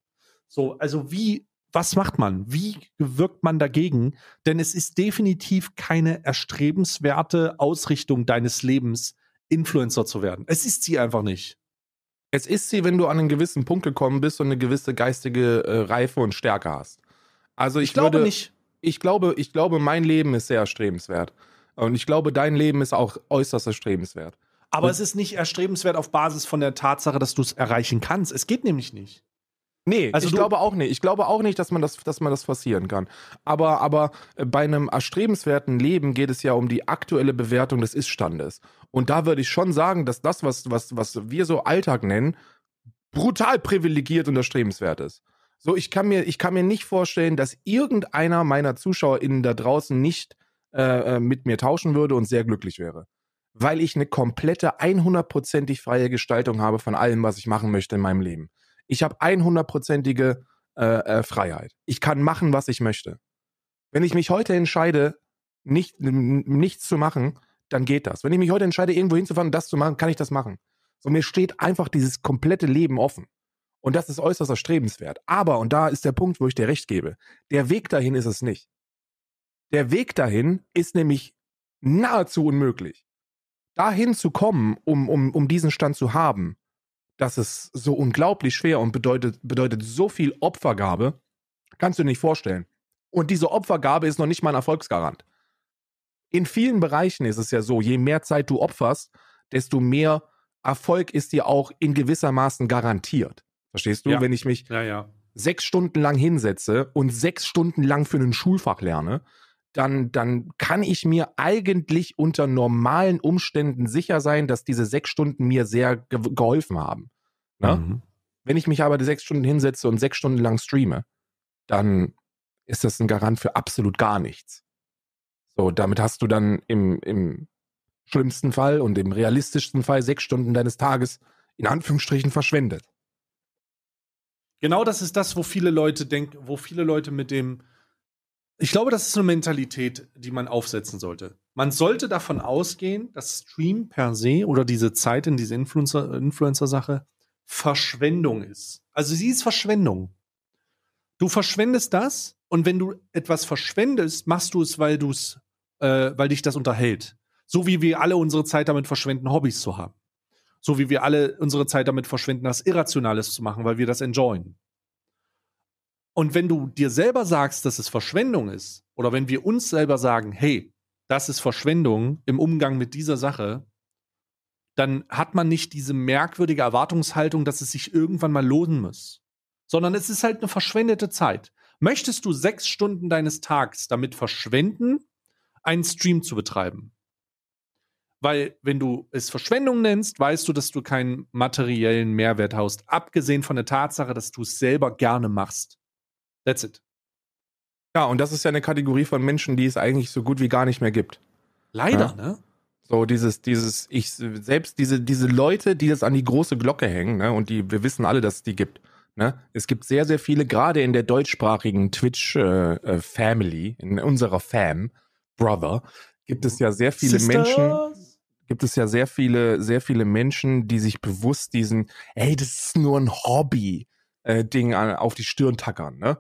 So, also wie, was macht man? Wie wirkt man dagegen? Denn es ist definitiv keine erstrebenswerte Ausrichtung deines Lebens, Influencer zu werden. Es ist sie einfach nicht. Es ist sie, wenn du an einen gewissen Punkt gekommen bist und eine gewisse geistige äh, Reife und Stärke hast. Also ich, ich glaube würde, nicht. Ich glaube, ich glaube, mein Leben ist sehr erstrebenswert. Und ich glaube, dein Leben ist auch äußerst erstrebenswert. Aber es ist nicht erstrebenswert auf Basis von der Tatsache, dass du es erreichen kannst. Es geht nämlich nicht. Nee, also ich glaube auch nicht. Ich glaube auch nicht, dass man das, dass man das passieren kann. Aber, aber äh, bei einem erstrebenswerten Leben geht es ja um die aktuelle Bewertung des Iststandes. Und da würde ich schon sagen, dass das, was, was, was wir so Alltag nennen, brutal privilegiert und erstrebenswert ist. So, ich kann mir, ich kann mir nicht vorstellen, dass irgendeiner meiner ZuschauerInnen da draußen nicht äh, äh mit mir tauschen würde und sehr glücklich wäre weil ich eine komplette 100%ig freie Gestaltung habe von allem, was ich machen möchte in meinem Leben. Ich habe 100%ige äh, äh, Freiheit. Ich kann machen, was ich möchte. Wenn ich mich heute entscheide, nicht, nichts zu machen, dann geht das. Wenn ich mich heute entscheide, irgendwo hinzufahren und das zu machen, kann ich das machen. So, mir steht einfach dieses komplette Leben offen. Und das ist äußerst erstrebenswert. Aber, und da ist der Punkt, wo ich dir recht gebe, der Weg dahin ist es nicht. Der Weg dahin ist nämlich nahezu unmöglich dahin zu kommen, um, um, um diesen Stand zu haben, das ist so unglaublich schwer und bedeutet, bedeutet so viel Opfergabe, kannst du dir nicht vorstellen. Und diese Opfergabe ist noch nicht mal ein Erfolgsgarant. In vielen Bereichen ist es ja so, je mehr Zeit du opferst, desto mehr Erfolg ist dir auch in gewissermaßen garantiert. Verstehst du? Ja. Wenn ich mich ja, ja. sechs Stunden lang hinsetze und sechs Stunden lang für ein Schulfach lerne, dann, dann kann ich mir eigentlich unter normalen Umständen sicher sein, dass diese sechs Stunden mir sehr ge geholfen haben. Ne? Mhm. Wenn ich mich aber die sechs Stunden hinsetze und sechs Stunden lang streame, dann ist das ein Garant für absolut gar nichts. So, damit hast du dann im, im schlimmsten Fall und im realistischsten Fall sechs Stunden deines Tages in Anführungsstrichen verschwendet. Genau das ist das, wo viele Leute denken, wo viele Leute mit dem ich glaube, das ist eine Mentalität, die man aufsetzen sollte. Man sollte davon ausgehen, dass Stream per se oder diese Zeit in diese Influencer-Sache Influencer Verschwendung ist. Also sie ist Verschwendung. Du verschwendest das und wenn du etwas verschwendest, machst du es, weil du es, äh, weil dich das unterhält. So wie wir alle unsere Zeit damit verschwenden, Hobbys zu haben. So wie wir alle unsere Zeit damit verschwenden, das Irrationales zu machen, weil wir das enjoyen. Und wenn du dir selber sagst, dass es Verschwendung ist, oder wenn wir uns selber sagen, hey, das ist Verschwendung im Umgang mit dieser Sache, dann hat man nicht diese merkwürdige Erwartungshaltung, dass es sich irgendwann mal lohnen muss, sondern es ist halt eine verschwendete Zeit. Möchtest du sechs Stunden deines Tags damit verschwenden, einen Stream zu betreiben? Weil wenn du es Verschwendung nennst, weißt du, dass du keinen materiellen Mehrwert hast, abgesehen von der Tatsache, dass du es selber gerne machst. That's it. Ja, und das ist ja eine Kategorie von Menschen, die es eigentlich so gut wie gar nicht mehr gibt. Leider, ja? ne? So dieses, dieses, ich, selbst diese, diese Leute, die das an die große Glocke hängen, ne, und die, wir wissen alle, dass es die gibt. Ne? Es gibt sehr, sehr viele, gerade in der deutschsprachigen Twitch-Family, äh, äh in unserer Fam, Brother, gibt es ja sehr viele Sisters. Menschen, gibt es ja sehr viele, sehr viele Menschen, die sich bewusst diesen, ey, das ist nur ein Hobby, äh, Ding an, äh, auf die Stirn tackern, ne?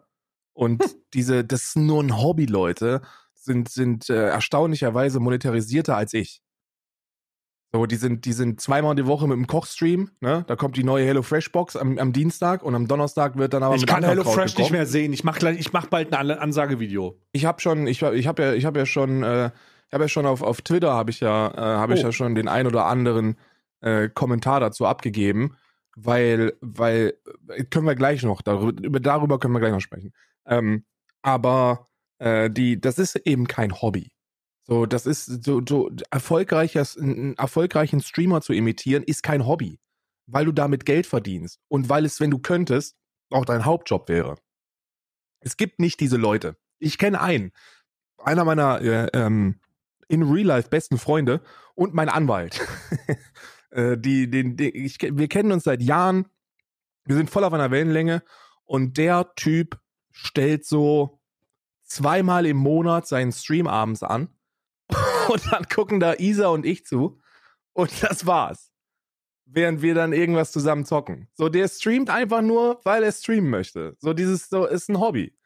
Und hm. diese, das sind nur ein Hobby, Leute, sind, sind äh, erstaunlicherweise monetarisierter als ich. So, die sind, die sind zweimal die Woche mit dem Kochstream, ne? Da kommt die neue HelloFresh Box am, am Dienstag und am Donnerstag wird dann aber Ich kann HelloFresh nicht mehr sehen. Ich mach gleich, ich mach bald ein Ansagevideo. Ich habe schon, ich, ich habe ja, ich habe ja schon, äh, ich habe ja schon auf, auf Twitter habe ich ja, äh, habe oh. ich ja schon den ein oder anderen äh, Kommentar dazu abgegeben, weil, weil äh, können wir gleich noch darüber, darüber können wir gleich noch sprechen. Ähm, aber äh, die, das ist eben kein Hobby. So, das ist so, so erfolgreiches, einen erfolgreichen Streamer zu imitieren, ist kein Hobby, weil du damit Geld verdienst und weil es, wenn du könntest, auch dein Hauptjob wäre. Es gibt nicht diese Leute. Ich kenne einen, einer meiner äh, ähm, in Real Life besten Freunde und mein Anwalt. *laughs* äh, die, den, den, ich, wir kennen uns seit Jahren. Wir sind voll auf einer Wellenlänge und der Typ stellt so zweimal im Monat seinen Stream abends an *laughs* und dann gucken da Isa und ich zu und das war's. Während wir dann irgendwas zusammen zocken. So, der streamt einfach nur, weil er streamen möchte. So, dieses so ist ein Hobby.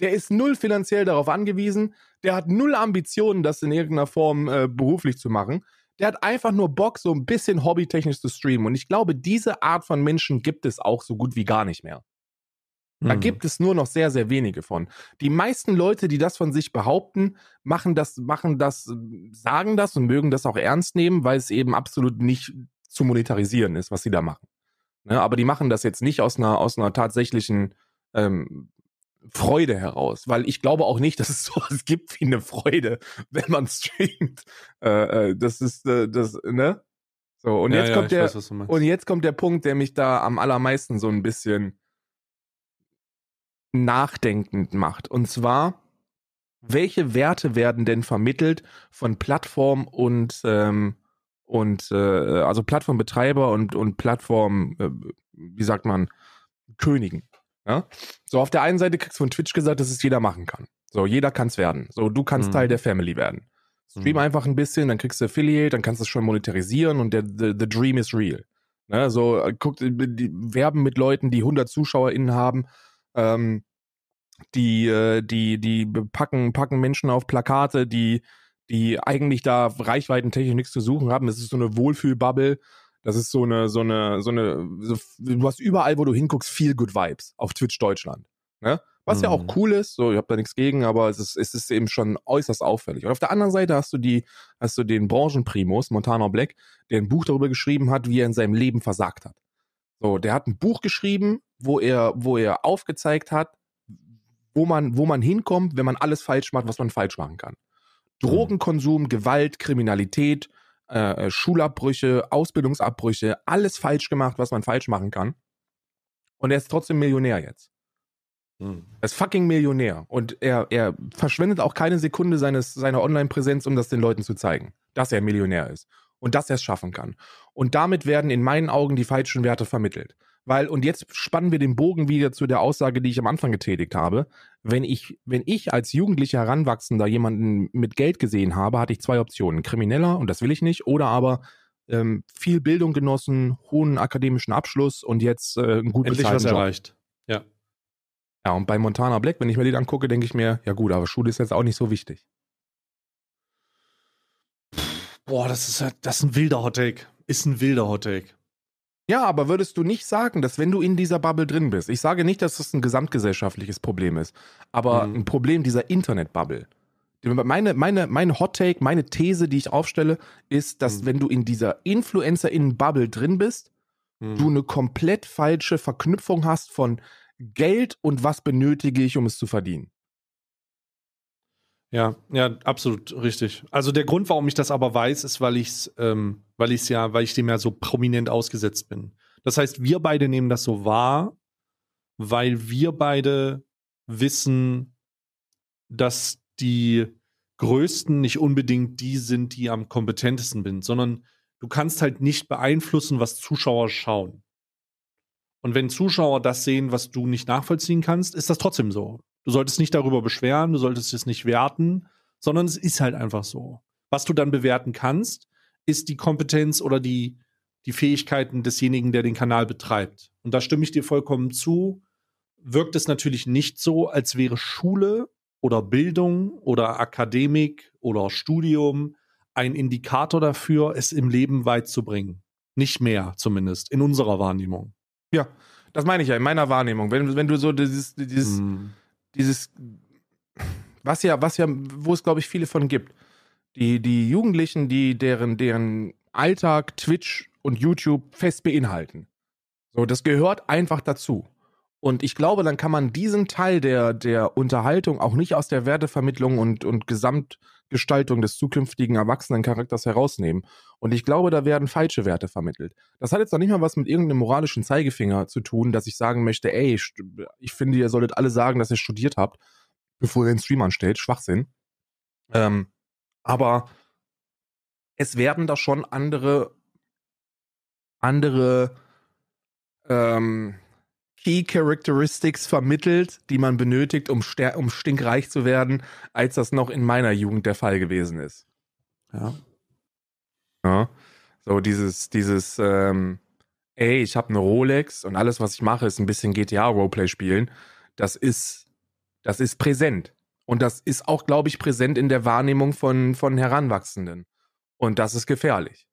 Der ist null finanziell darauf angewiesen. Der hat null Ambitionen, das in irgendeiner Form äh, beruflich zu machen. Der hat einfach nur Bock, so ein bisschen hobbytechnisch zu streamen. Und ich glaube, diese Art von Menschen gibt es auch so gut wie gar nicht mehr. Da mhm. gibt es nur noch sehr, sehr wenige von. Die meisten Leute, die das von sich behaupten, machen das, machen das, sagen das und mögen das auch ernst nehmen, weil es eben absolut nicht zu monetarisieren ist, was sie da machen. Ne? Aber die machen das jetzt nicht aus einer, aus einer tatsächlichen ähm, Freude heraus, weil ich glaube auch nicht, *laughs* dass es sowas gibt wie eine Freude, *laughs* wenn man streamt. Äh, äh, das ist äh, das, ne? So, und ja, jetzt ja, kommt der weiß, und jetzt kommt der Punkt, der mich da am allermeisten so ein bisschen nachdenkend macht. Und zwar, welche Werte werden denn vermittelt von Plattform und, ähm, und äh, also Plattformbetreiber und, und Plattform, äh, wie sagt man, Königen. Ja? So, auf der einen Seite kriegst du von Twitch gesagt, dass es jeder machen kann. So, jeder kann es werden. So, du kannst mhm. Teil der Family werden. Stream mhm. einfach ein bisschen, dann kriegst du Affiliate, dann kannst du es schon monetarisieren und der the, the dream is real. Ne? So, äh, guck, die, werben mit Leuten, die 100 ZuschauerInnen haben ähm, die, äh, die, die packen, packen Menschen auf Plakate, die, die eigentlich da reichweitentechnisch nichts zu suchen haben. Es ist so eine Wohlfühlbubble. Das ist so eine, so eine, so eine, so, du hast überall, wo du hinguckst, viel Good Vibes auf Twitch Deutschland. Ne? Was mhm. ja auch mhm. cool ist, so, ich habe da nichts gegen, aber es ist, es ist eben schon äußerst auffällig. Und auf der anderen Seite hast du die, hast du den Branchenprimus, Montana Black, der ein Buch darüber geschrieben hat, wie er in seinem Leben versagt hat. So, der hat ein Buch geschrieben, wo er, wo er aufgezeigt hat, wo man, wo man hinkommt, wenn man alles falsch macht, was man falsch machen kann. Mhm. Drogenkonsum, Gewalt, Kriminalität, äh, äh, Schulabbrüche, Ausbildungsabbrüche, alles falsch gemacht, was man falsch machen kann. Und er ist trotzdem Millionär jetzt. Hm. Er ist fucking Millionär. Und er, er verschwendet auch keine Sekunde seines, seiner Online-Präsenz, um das den Leuten zu zeigen, dass er Millionär ist und dass er es schaffen kann. Und damit werden in meinen Augen die falschen Werte vermittelt. Weil, und jetzt spannen wir den Bogen wieder zu der Aussage, die ich am Anfang getätigt habe. Wenn ich, wenn ich als jugendlicher Heranwachsender jemanden mit Geld gesehen habe, hatte ich zwei Optionen. Krimineller, und das will ich nicht, oder aber ähm, viel Bildung genossen, hohen akademischen Abschluss und jetzt äh, einen gut Endlich was Job. erreicht. Ja. Ja, und bei Montana Black, wenn ich mir die angucke, denke ich mir, ja gut, aber Schule ist jetzt auch nicht so wichtig. Boah, das ist, das ist ein wilder Hottake. Ist ein wilder Hottake. Ja, aber würdest du nicht sagen, dass wenn du in dieser Bubble drin bist, ich sage nicht, dass das ein gesamtgesellschaftliches Problem ist, aber mhm. ein Problem dieser Internet-Bubble. Meine, meine, mein Hottake, meine These, die ich aufstelle, ist, dass mhm. wenn du in dieser Influencer-Innen-Bubble drin bist, mhm. du eine komplett falsche Verknüpfung hast von Geld und was benötige ich, um es zu verdienen. Ja, ja, absolut richtig. Also der Grund, warum ich das aber weiß, ist, weil ich's, ähm, weil ich's ja, weil ich dem ja so prominent ausgesetzt bin. Das heißt, wir beide nehmen das so wahr, weil wir beide wissen, dass die Größten nicht unbedingt die sind, die am kompetentesten sind, sondern du kannst halt nicht beeinflussen, was Zuschauer schauen. Und wenn Zuschauer das sehen, was du nicht nachvollziehen kannst, ist das trotzdem so. Du solltest nicht darüber beschweren, du solltest es nicht werten, sondern es ist halt einfach so. Was du dann bewerten kannst, ist die Kompetenz oder die, die Fähigkeiten desjenigen, der den Kanal betreibt. Und da stimme ich dir vollkommen zu. Wirkt es natürlich nicht so, als wäre Schule oder Bildung oder Akademik oder Studium ein Indikator dafür, es im Leben weit zu bringen. Nicht mehr zumindest, in unserer Wahrnehmung. Ja, das meine ich ja, in meiner Wahrnehmung. Wenn, wenn du so dieses, dieses mm dieses, was ja, was ja, wo es, glaube ich, viele von gibt. Die, die Jugendlichen, die deren, deren Alltag Twitch und YouTube fest beinhalten. So, das gehört einfach dazu. Und ich glaube, dann kann man diesen Teil der, der Unterhaltung auch nicht aus der Wertevermittlung und, und Gesamtgestaltung des zukünftigen Erwachsenencharakters herausnehmen. Und ich glaube, da werden falsche Werte vermittelt. Das hat jetzt noch nicht mal was mit irgendeinem moralischen Zeigefinger zu tun, dass ich sagen möchte, ey, ich, ich finde, ihr solltet alle sagen, dass ihr studiert habt, bevor ihr den Stream anstellt. Schwachsinn. Ähm, aber es werden da schon andere, andere, ähm, Key Characteristics vermittelt, die man benötigt, um, um stinkreich zu werden, als das noch in meiner Jugend der Fall gewesen ist. Ja. ja. So dieses, dieses, ähm, ey, ich habe eine Rolex und alles, was ich mache, ist ein bisschen GTA-Roleplay spielen. Das ist, das ist präsent. Und das ist auch, glaube ich, präsent in der Wahrnehmung von, von Heranwachsenden. Und das ist gefährlich.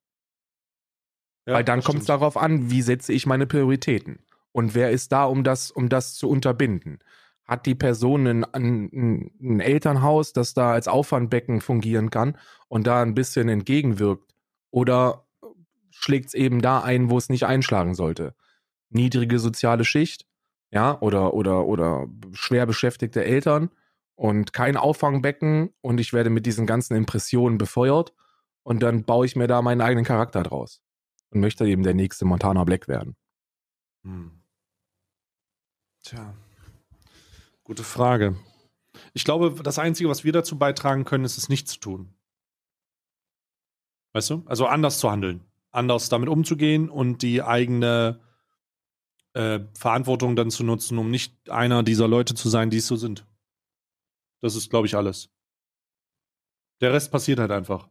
Ja, Weil dann kommt es darauf an, wie setze ich meine Prioritäten. Und wer ist da, um das, um das zu unterbinden? Hat die Person ein, ein, ein Elternhaus, das da als Auffangbecken fungieren kann und da ein bisschen entgegenwirkt? Oder schlägt es eben da ein, wo es nicht einschlagen sollte? Niedrige soziale Schicht, ja, oder, oder, oder schwer beschäftigte Eltern und kein Auffangbecken und ich werde mit diesen ganzen Impressionen befeuert und dann baue ich mir da meinen eigenen Charakter draus und möchte eben der nächste Montana Black werden. Hm. Tja, gute Frage. Ich glaube, das Einzige, was wir dazu beitragen können, ist es nicht zu tun. Weißt du? Also anders zu handeln, anders damit umzugehen und die eigene äh, Verantwortung dann zu nutzen, um nicht einer dieser Leute zu sein, die es so sind. Das ist, glaube ich, alles. Der Rest passiert halt einfach.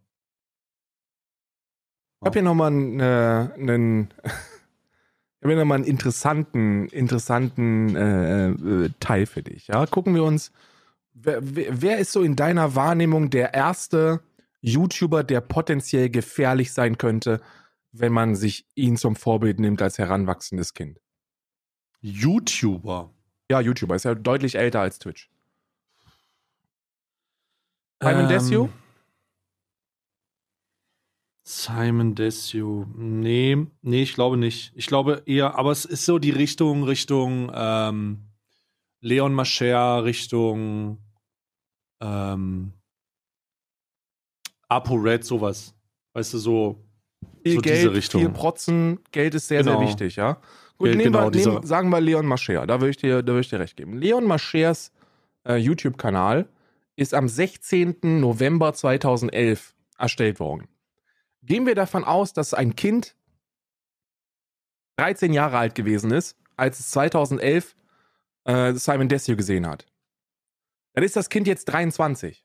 Ich habe hier nochmal einen, äh, einen ich habe nochmal einen interessanten, interessanten äh, äh, Teil für dich. Ja? Gucken wir uns, wer, wer, ist so in deiner Wahrnehmung der erste YouTuber, der potenziell gefährlich sein könnte, wenn man sich ihn zum Vorbild nimmt als heranwachsendes Kind? YouTuber? Ja, YouTuber. Ist ja deutlich älter als Twitch. Simon ähm, Desio? Simon Desue. Nee, nee, ich glaube nicht. Ich glaube eher, aber es ist so die Richtung, Richtung ähm, Leon Mascher, Richtung ähm, Apo Red, sowas. Weißt du, so, viel so Geld, diese Richtung. Viel Protzen, Geld ist sehr, genau. sehr wichtig, ja. Gut, Geld, nehmen genau, wir, nehmen, sagen wir Leon Mascher, da würde ich, dir, würd ich dir recht geben. Leon Maschers äh, YouTube-Kanal ist am 16. November 2011 erstellt worden gehen wir davon aus, dass ein Kind 13 Jahre alt gewesen ist, als es 2011 äh, Simon Desio gesehen hat. Dann ist das Kind jetzt 23.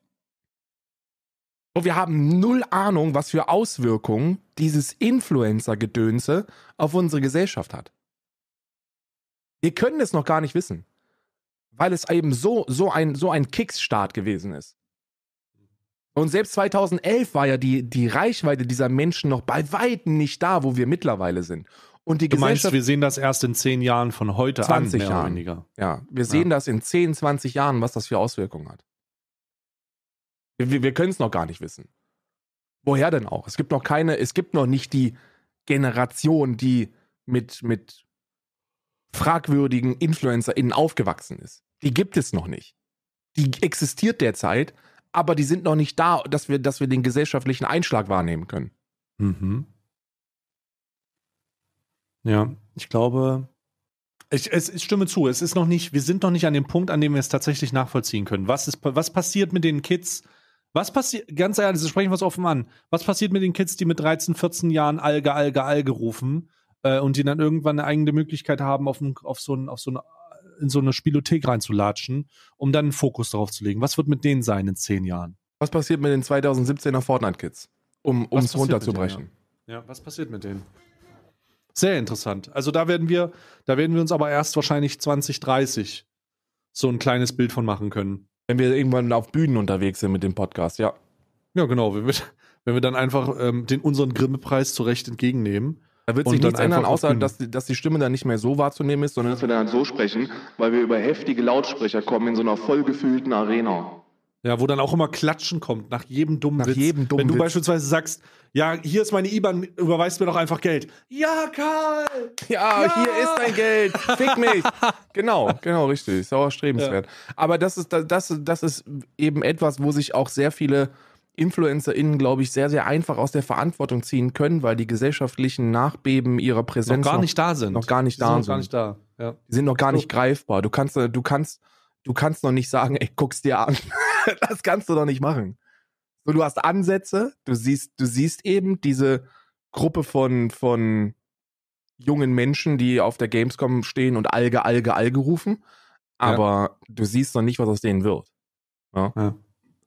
Und wir haben null Ahnung, was für Auswirkungen dieses Influencer-Gedönse auf unsere Gesellschaft hat. Wir können es noch gar nicht wissen, weil es eben so, so, ein, so ein Kicksstart gewesen ist. Und selbst 2011 war ja die, die Reichweite dieser Menschen noch bei weitem nicht da, wo wir mittlerweile sind. Und die du meinst, wir sehen das erst in zehn Jahren von heute 20 an, mehr Jahren. oder weniger. Ja, wir sehen ja. das in 10, 20 Jahren, was das für Auswirkungen hat. Wir, wir können es noch gar nicht wissen. Woher denn auch? Es gibt noch keine, es gibt noch nicht die Generation, die mit, mit fragwürdigen InfluencerInnen aufgewachsen ist. Die gibt es noch nicht. Die existiert derzeit, aber die sind noch nicht da, dass wir, dass wir den gesellschaftlichen Einschlag wahrnehmen können. Mhm. Ja, ich glaube, ich, es, ich, stimme zu, es ist noch nicht, wir sind noch nicht an dem Punkt, an dem wir es tatsächlich nachvollziehen können. Was, ist, was passiert mit den Kids? Was passiert, ganz ehrlich, sprechen wir es offen an. Was passiert mit den Kids, die mit 13, 14 Jahren Alge, Alge, Alge rufen äh, und die dann irgendwann eine eigene Möglichkeit haben, auf, auf so ein, auf so ein in so eine Spielothek reinzulatschen, um dann einen Fokus darauf zu legen. Was wird mit denen sein in zehn Jahren? Was passiert mit den 2017er Fortnite-Kids? Um es runterzubrechen. Ja. ja, was passiert mit denen? Sehr interessant. Also da werden wir, da werden wir uns aber erst wahrscheinlich 2030 so ein kleines Bild von machen können. Wenn wir irgendwann auf Bühnen unterwegs sind mit dem Podcast, ja. Ja, genau. Wenn wir, wenn wir dann einfach ähm, den unseren Grimme-Preis zurecht entgegennehmen da wird sich nichts ändern, außer dass, dass, die Stimme dann nicht mehr so wahrzunehmen ist, sondern dass wir dann so sprechen, weil wir über heftige Lautsprecher kommen in so einer vollgefühlten Arena. Ja, wo dann auch immer Klatschen kommt, nach jedem dummen nach Witz. Jedem dummen Wenn du Witz. beispielsweise sagst, ja, hier ist meine IBAN, überweist mir doch einfach Geld. Ja, Karl! Ja, ja! hier ist dein Geld, fick mich! *laughs* genau, genau, richtig, sauer strebenswert. Ja. Aber das ist, das, das ist eben etwas, wo sich auch sehr viele InfluencerInnen, glaube ich, sehr, sehr einfach aus der Verantwortung ziehen können, weil die gesellschaftlichen Nachbeben ihrer Präsenz noch gar nicht noch, da sind. Noch gar nicht die da sind. Gar nicht da. Ja. Die sind noch gar nicht greifbar. Du kannst, äh, du kannst, du kannst noch nicht sagen, ey, guck's dir an. *laughs* das kannst du doch nicht machen. So, du hast Ansätze, du siehst, du siehst eben diese Gruppe von, von jungen Menschen, die auf der Gamescom stehen und Alge, Alge, Alge rufen. Aber ja. du siehst noch nicht, was aus denen wird. Ja?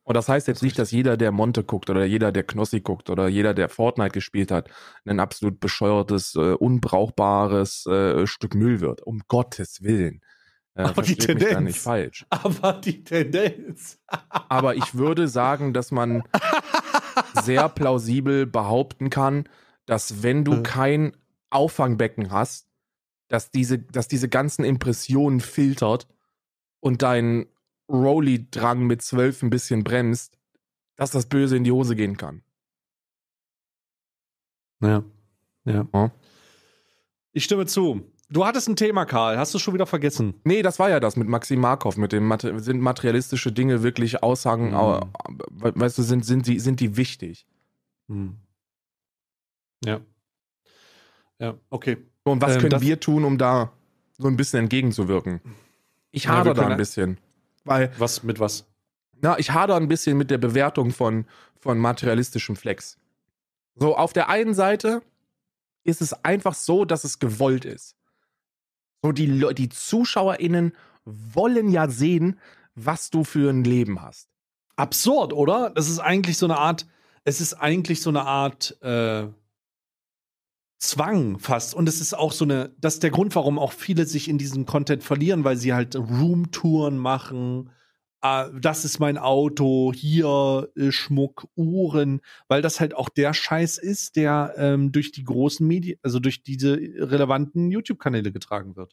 Und das heißt jetzt nicht, dass jeder, der Monte guckt oder jeder, der Knossi guckt oder jeder, der Fortnite gespielt hat, ein absolut bescheuertes, äh, unbrauchbares äh, Stück Müll wird. Um Gottes Willen. Äh, aber die Tendenz. nicht falsch. Aber die Tendenz. aber ich würde sagen, dass man sehr plausibel behaupten kann, dass wenn du äh. kein Auffangbecken hast, dass diese, dass diese ganzen Impressionen filtert und dein Rowley-Drang mit zwölf ein bisschen bremst, dass das Böse in die Hose gehen kann. Ja. ja. ja. Ich stimme zu. Du hattest ein Thema, Karl. Hast du schon wieder vergessen? Nee, das war ja das mit Maxim Markov, mit dem sind materialistische Dinge wirklich Aussagen, mhm. weißt du, sind, sind, die, sind die wichtig? Mhm. Ja. Ja, okay. Und was ähm, können wir tun, um da so ein bisschen entgegenzuwirken? Ich ja, habe da ein bisschen. Weil, was mit was? Na, ich hader ein bisschen mit der Bewertung von, von materialistischem Flex. So, auf der einen Seite ist es einfach so, dass es gewollt ist. So, die, die ZuschauerInnen wollen ja sehen, was du für ein Leben hast. Absurd, oder? Das ist eigentlich so eine Art, es ist eigentlich so eine Art äh, Zwang fast. Und es ist auch so eine, das ist der Grund, warum auch viele sich in diesem Content verlieren, weil sie halt Roomtouren machen. Äh, das ist mein Auto, hier Schmuck, Uhren, weil das halt auch der Scheiß ist, der ähm, durch die großen Medien, also durch diese relevanten YouTube-Kanäle getragen wird.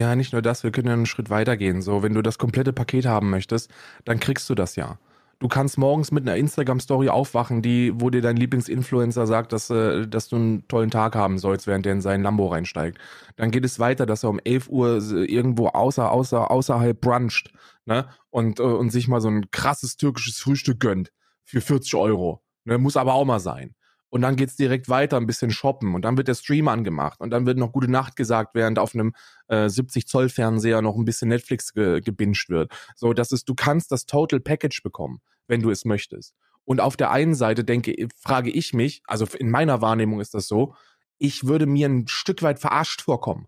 Ja, nicht nur das, wir können ja einen Schritt weitergehen. So, wenn du das komplette Paket haben möchtest, dann kriegst du das ja. Du kannst morgens mit einer Instagram-Story aufwachen, die, wo dir dein Lieblingsinfluencer sagt, dass, äh, dass du einen tollen Tag haben sollst, während der in seinen Lambo reinsteigt. Dann geht es weiter, dass er um 11 Uhr äh, irgendwo außer, außer, außerhalb bruncht ne? und, äh, und sich mal so ein krasses türkisches Frühstück gönnt für 40 Euro. Ne? Muss aber auch mal sein. Und dann geht es direkt weiter, ein bisschen shoppen. Und dann wird der Stream angemacht. Und dann wird noch gute Nacht gesagt, während auf einem äh, 70-Zoll-Fernseher noch ein bisschen Netflix ge gebinscht wird. So, das ist, du kannst das Total Package bekommen wenn du es möchtest. Und auf der einen Seite denke, äh, frage ich mich, also in meiner Wahrnehmung ist das so, ich würde mir ein Stück weit verarscht vorkommen.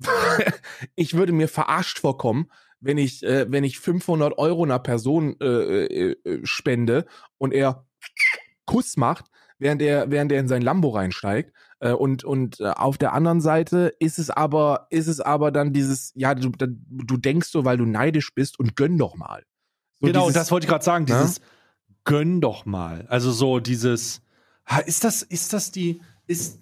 *laughs* ich würde mir verarscht vorkommen, wenn ich, äh, wenn ich 500 Euro einer Person äh, äh, äh, spende und er Kuss macht, während er, während er in sein Lambo reinsteigt. Äh, und und auf der anderen Seite ist es aber, ist es aber dann dieses, ja, du, du denkst so, weil du neidisch bist und gönn doch mal. So genau, dieses, das wollte ich gerade sagen, ne? dieses ja? gönn doch mal. Also so dieses ist das ist das die ist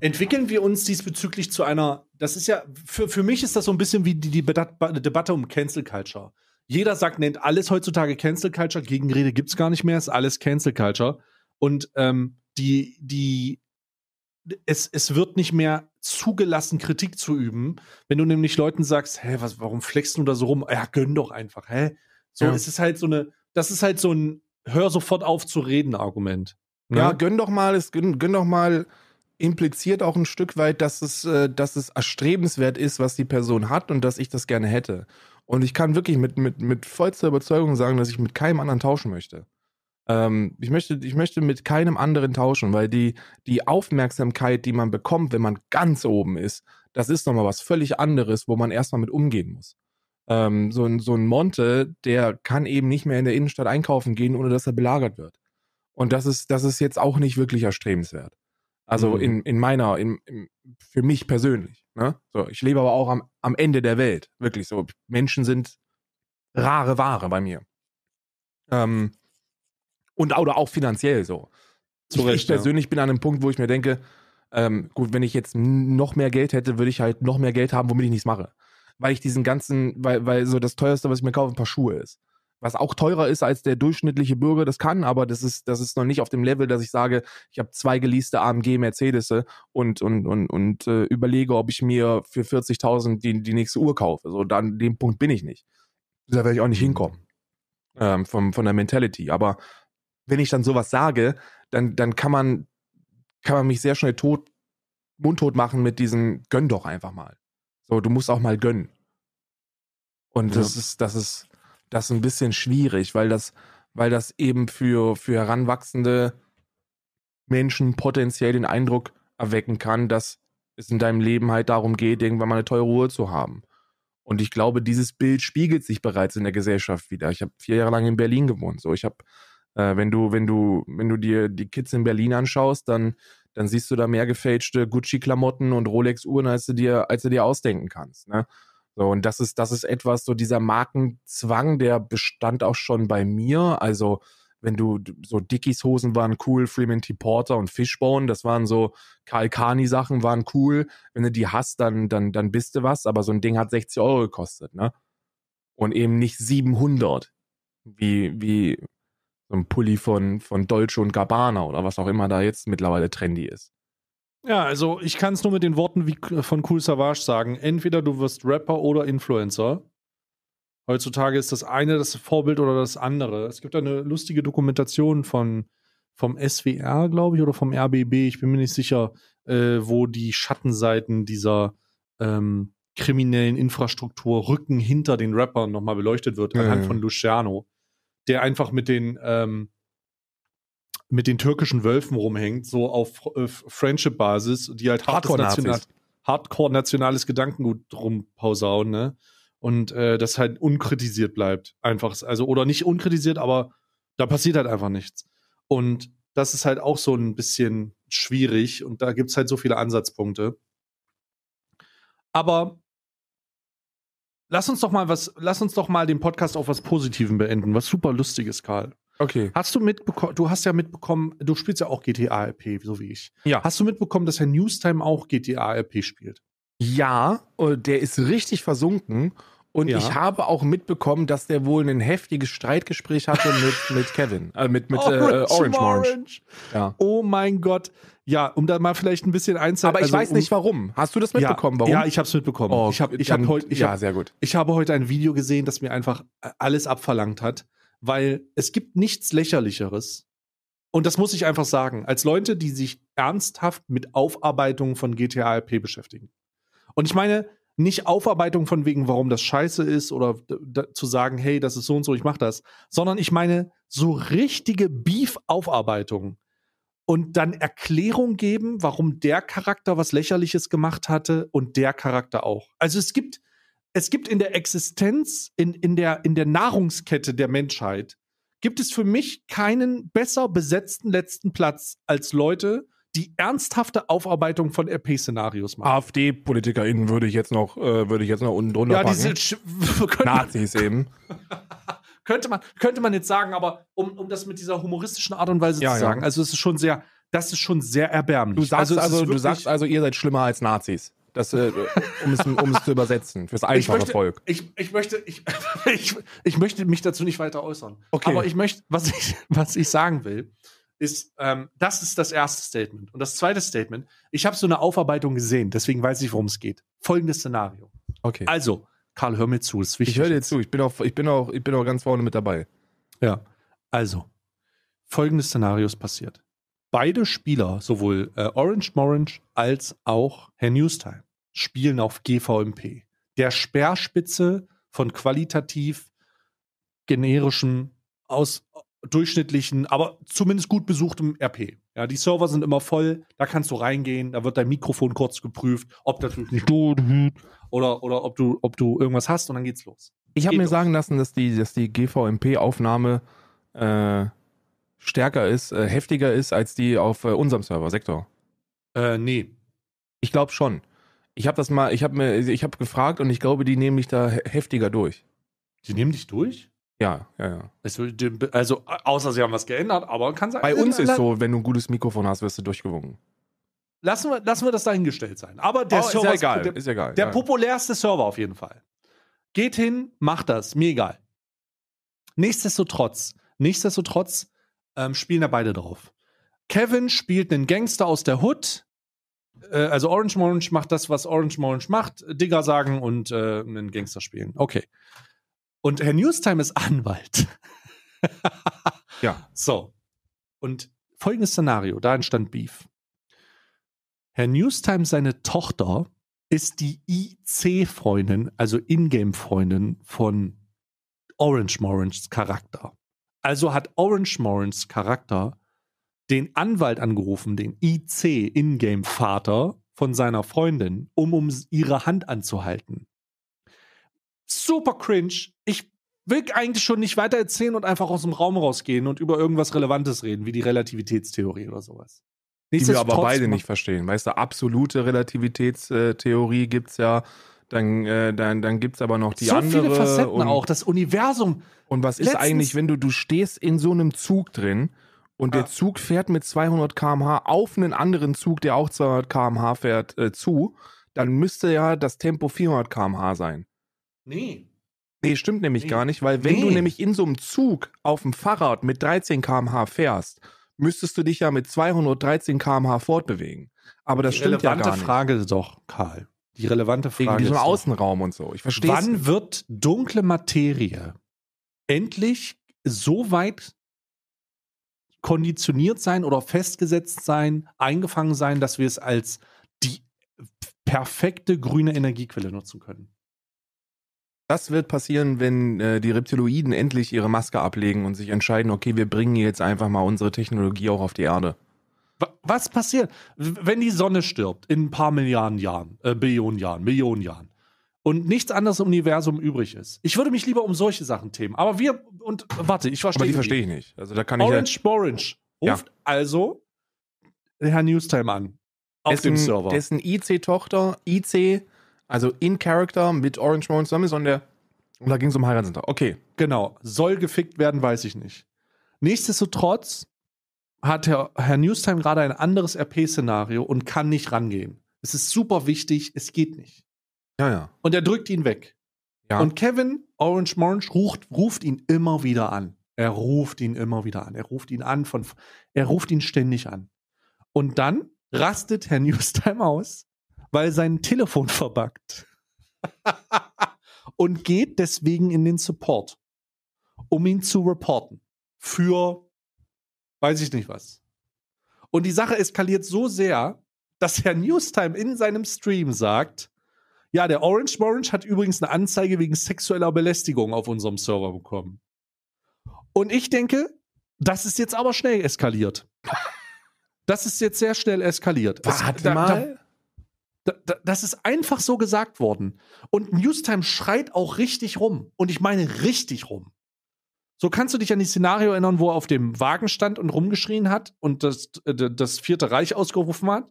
entwickeln wir uns diesbezüglich zu einer das ist ja für, für mich ist das so ein bisschen wie die, die Debatte um Cancel Culture. Jeder sagt, nennt alles heutzutage Cancel Culture, Gegenrede gibt's gar nicht mehr, ist alles Cancel Culture und ähm, die die es, es wird nicht mehr zugelassen, Kritik zu üben. Wenn du nämlich Leuten sagst, hä, was, warum flexen du da so rum? Ja, gönn doch einfach, hä? So, ja. es ist halt so eine, das ist halt so ein Hör sofort auf zu reden Argument. Ne? Ja, gönn doch mal, es gönn, gönn doch mal impliziert auch ein Stück weit, dass es, äh, dass es erstrebenswert ist, was die Person hat und dass ich das gerne hätte. Und ich kann wirklich mit, mit, mit vollster Überzeugung sagen, dass ich mit keinem anderen tauschen möchte. Ähm, ich, möchte ich möchte mit keinem anderen tauschen, weil die, die Aufmerksamkeit, die man bekommt, wenn man ganz oben ist, das ist nochmal was völlig anderes, wo man erstmal mit umgehen muss. Ähm, so, ein, so ein Monte, der kann eben nicht mehr in der Innenstadt einkaufen gehen, ohne dass er belagert wird. Und das ist, das ist jetzt auch nicht wirklich erstrebenswert. Also mhm. in, in meiner, in, in, für mich persönlich. Ne? So, ich lebe aber auch am, am Ende der Welt. Wirklich so. Menschen sind rare Ware bei mir. Ähm, und oder auch finanziell so. Zurecht, ich, ich persönlich ja. bin an einem Punkt, wo ich mir denke, ähm, gut, wenn ich jetzt noch mehr Geld hätte, würde ich halt noch mehr Geld haben, womit ich nichts mache weil ich diesen ganzen, weil, weil so das teuerste, was ich mir kaufe, ein paar Schuhe ist. Was auch teurer ist, als der durchschnittliche Bürger das kann, aber das ist, das ist noch nicht auf dem Level, dass ich sage, ich habe zwei geleaste AMG Mercedes und, und, und, und äh, überlege, ob ich mir für 40.000 die, die nächste Uhr kaufe. So, an dem Punkt bin ich nicht. Da werde ich auch nicht mhm. hinkommen. Ähm, vom, von der Mentality. Aber wenn ich dann sowas sage, dann, dann kann man, kann man mich sehr schnell tot, mundtot machen mit diesem, gönn doch einfach mal. So, du musst auch mal gönnen. Und ja. das ist, das ist, das ist ein bisschen schwierig, weil das, weil das eben für, für heranwachsende Menschen potenziell den Eindruck erwecken kann, dass es in deinem Leben halt darum geht, irgendwann mal eine teure Ruhe zu haben. Und ich glaube, dieses Bild spiegelt sich bereits in der Gesellschaft wieder. Ich habe vier Jahre lang in Berlin gewohnt. So, ich habe, äh, wenn du, wenn du, wenn du dir die Kids in Berlin anschaust, dann dann siehst du da mehr gefälschte Gucci-Klamotten und Rolex-Uhren, als du dir, als du dir ausdenken kannst. Ne? So, und das ist, das ist etwas, so dieser Markenzwang, der bestand auch schon bei mir. Also, wenn du, so Dickies Hosen waren cool, Freeman T. Porter und Fishbone, das waren so Karl Kani Sachen waren cool. Wenn du die hast, dann, dann, dann bist du was. Aber so ein Ding hat 60 Euro gekostet, ne? Und eben nicht 700, wie, wie, so Pulli von, von Dolce und Gabbana oder was auch immer da jetzt mittlerweile trendy ist. Ja, also ich kann es nur mit den Worten wie äh, von Cool Savage sagen. Entweder du wirst Rapper oder Influencer. Heutzutage ist das eine das Vorbild oder das andere. Es gibt eine lustige Dokumentation von, vom SWR, glaube ich, oder vom RBB, ich bin mir nicht sicher, äh, wo die Schattenseiten dieser ähm, kriminellen Infrastruktur Rücken hinter den Rappern nochmal beleuchtet wird, mhm. anhand von Luciano der einfach mit den, ähm, mit den türkischen Wölfen rumhängt, so auf, auf äh, Friendship-Basis, die halt Hardcore-nationales Hardcore -national Gedankengut rumpausauen, ne? Und äh, das halt unkritisiert bleibt. Einfach. Also, oder nicht unkritisiert, aber da passiert halt einfach nichts. Und das ist halt auch so ein bisschen schwierig und da gibt es halt so viele Ansatzpunkte. Aber Lass uns doch mal was, lass uns doch mal den Podcast auf was Positivem beenden, was super Lustiges, Karl. Okay. Hast du mitbekommen, du hast ja mitbekommen, du spielst ja auch GTA RP, so wie ich. Ja. Hast du mitbekommen, dass Herr Newstime auch GTA RP spielt? Ja, äh, der ist richtig versunken und ja. ich habe auch mitbekommen, dass der wohl ein heftiges Streitgespräch hatte mit, *laughs* mit Kevin, äh, mit, mit äh, Orange, äh, Orange, Orange. Ja. Oh mein Gott. Ja, um da mal vielleicht ein bisschen einzuhalten. Aber ich also, weiß nicht warum. Hast du das mitbekommen? Ja, warum? ja ich habe es mitbekommen. Oh, ich hab, ich dann, hab heute ich ja, hab, sehr gut. Ich habe heute ein Video gesehen, das mir einfach äh, alles abverlangt hat, weil es gibt nichts lächerlicheres. Und das muss ich einfach sagen, als Leute, die sich ernsthaft mit Aufarbeitungen von GTA RP beschäftigen. Und ich meine, nicht Aufarbeitung von wegen, warum das scheiße ist oder zu sagen, hey, das ist so und so, ich mach das, sondern ich meine so richtige Beef-Aufarbeitung und dann Erklärung geben, warum der Charakter was Lächerliches gemacht hatte und der Charakter auch. Also es gibt, es gibt in der Existenz, in, in, der, in der Nahrungskette der Menschheit, gibt es für mich keinen besser besetzten letzten Platz als Leute, die ernsthafte Aufarbeitung von RP-Szenarios machen. AfD-PolitikerInnen würde ich jetzt noch, äh, würde ich jetzt noch unten drunter ja, packen. Diese, *laughs* Nazis eben. *laughs* könnte man, könnte man jetzt sagen, aber um, um das mit dieser humoristischen Art und Weise ja, zu sagen, ja. also es ist schon sehr, das ist schon sehr erbärmlich. Du sagst also, also du sagst also, ihr seid schlimmer als Nazis. Das, äh, um es zu übersetzen, fürs einfache ich möchte, Volk. Ich, ich, möchte, ich, *laughs* ich, ich möchte mich dazu nicht weiter äußern. Okay. Aber ich möchte, was ich, was ich sagen will, ist, ähm, das ist das erste Statement. Und das zweite Statement, ich habe so eine Aufarbeitung gesehen, deswegen weiß ich, worum es geht. Folgendes Szenario. Okay. Also, Karl, hör mir zu, ist wichtig. Ich höre dir zu, ich bin, auch, ich, bin auch, ich bin auch ganz vorne mit dabei. Ja, also, folgendes Szenario ist passiert. Beide Spieler, sowohl äh, Orange Morange als auch Herr Newstime, spielen auf GVMP, der Speerspitze von qualitativ generischem, aus, durchschnittlichen, aber zumindest gut besuchtem RP. Ja, die Server sind immer voll, da kannst du reingehen, da wird dein Mikrofon kurz geprüft, ob das nicht oder oder ob du ob du irgendwas hast und dann geht's los. Ich habe mir sagen lassen, dass die dass die GVMP Aufnahme äh, stärker ist, äh, heftiger ist als die auf äh, unserem Server Sektor. Äh, nee. Ich glaube schon. Ich habe das mal, ich habe mir ich habe gefragt und ich glaube, die nehmen mich da heftiger durch. Die nehmen dich durch? Ja, ja, ja. Also, also außer sie haben was geändert, aber kann sein. Bei also uns ist so, wenn du ein gutes Mikrofon hast, wirst du durchgewunken. Lassen wir, lassen wir das dahingestellt sein. Aber der oh, Server ist ja egal. Der, ist egal. der ja. populärste Server auf jeden Fall. Geht hin, macht das, mir egal. Nichtsdestotrotz, nichtsdestotrotz ähm, spielen da beide drauf. Kevin spielt einen Gangster aus der Hood. Äh, also Orange Morange macht das, was Orange Morange macht. Digger sagen und äh, einen Gangster spielen. Okay. Und Herr Newstime ist Anwalt. *laughs* ja. So. Und folgendes Szenario: Da entstand Beef. Herr Newstime, seine Tochter, ist die IC-Freundin, also Ingame-Freundin von Orange Morans Charakter. Also hat Orange Morans Charakter den Anwalt angerufen, den IC-Ingame-Vater von seiner Freundin, um um ihre Hand anzuhalten super cringe. Ich will eigentlich schon nicht weiter erzählen und einfach aus dem Raum rausgehen und über irgendwas Relevantes reden, wie die Relativitätstheorie oder sowas. Die wir aber beide nicht verstehen. Weißt du, absolute Relativitätstheorie gibt es ja. Dann, äh, dann, dann gibt es aber noch die so andere. So viele Facetten und, auch, das Universum. Und was ist eigentlich, wenn du, du stehst in so einem Zug drin und ah. der Zug fährt mit 200 km/h auf einen anderen Zug, der auch 200 km/h fährt, äh, zu, dann müsste ja das Tempo 400 km/h sein. Nee. Nee, stimmt nämlich nee. gar nicht, weil wenn nee. du nämlich in so einem Zug auf dem Fahrrad mit 13 km/h fährst, müsstest du dich ja mit 213 km/h fortbewegen. Aber das die stimmt ja gar nicht. Die relevante Frage doch, Karl. Die relevante Frage In diesem ist Außenraum und so. Ich verstehe. Wann wird dunkle Materie endlich so weit konditioniert sein oder festgesetzt sein, eingefangen sein, dass wir es als die perfekte grüne Energiequelle nutzen können? Das wird passieren, wenn äh, die Reptiloiden endlich ihre Maske ablegen und sich entscheiden, okay, wir bringen jetzt einfach mal unsere Technologie auch auf die Erde. Was passiert, wenn die Sonne stirbt in ein paar Milliarden Jahren, äh, Billionen Jahren, Millionen Jahren und nichts anderes im Universum übrig ist? Ich würde mich lieber um solche Sachen themen. Aber wir und warte, ich verstehe. Aber die verstehe ich nicht. Also da kann Orange ich ja Orange ruft ja. also Herr Newstime an auf dessen, dem Server. Dessen IC-Tochter, IC also in Character mit Orange Mountain zusammen, sondern und da ging es um Heiratsantrag. Okay. Genau. Soll gefickt werden, weiß ich nicht. Nichtsdestotrotz hat Herr, Herr Newstime gerade ein anderes RP-Szenario und kann nicht rangehen. Es ist super wichtig, es geht nicht. Ja, ja. Und er drückt ihn weg. Ja. Und Kevin Orange Morange ruft, ruft ihn immer wieder an. Er ruft ihn immer wieder an. Er ruft ihn an von, er ruft ihn ständig an. Und dann rastet Herr Newstime aus weil sein Telefon *laughs* verbuggt. und geht deswegen in den Support, um ihn zu reporten. Für weiß ich nicht was. Und die Sache eskaliert so sehr, dass Herr Newstime in seinem Stream sagt, ja, der Orange Orange hat übrigens eine Anzeige wegen sexueller Belästigung auf unserem Server bekommen. Und ich denke, das ist jetzt aber schnell eskaliert. Das ist jetzt sehr schnell eskaliert. Warte es, da, mal. Da, das ist einfach so gesagt worden. Und Newstime schreit auch richtig rum. Und ich meine richtig rum. So kannst du dich an die Szenario erinnern, wo er auf dem Wagen stand und rumgeschrien hat und das, äh, das Vierte Reich ausgerufen hat?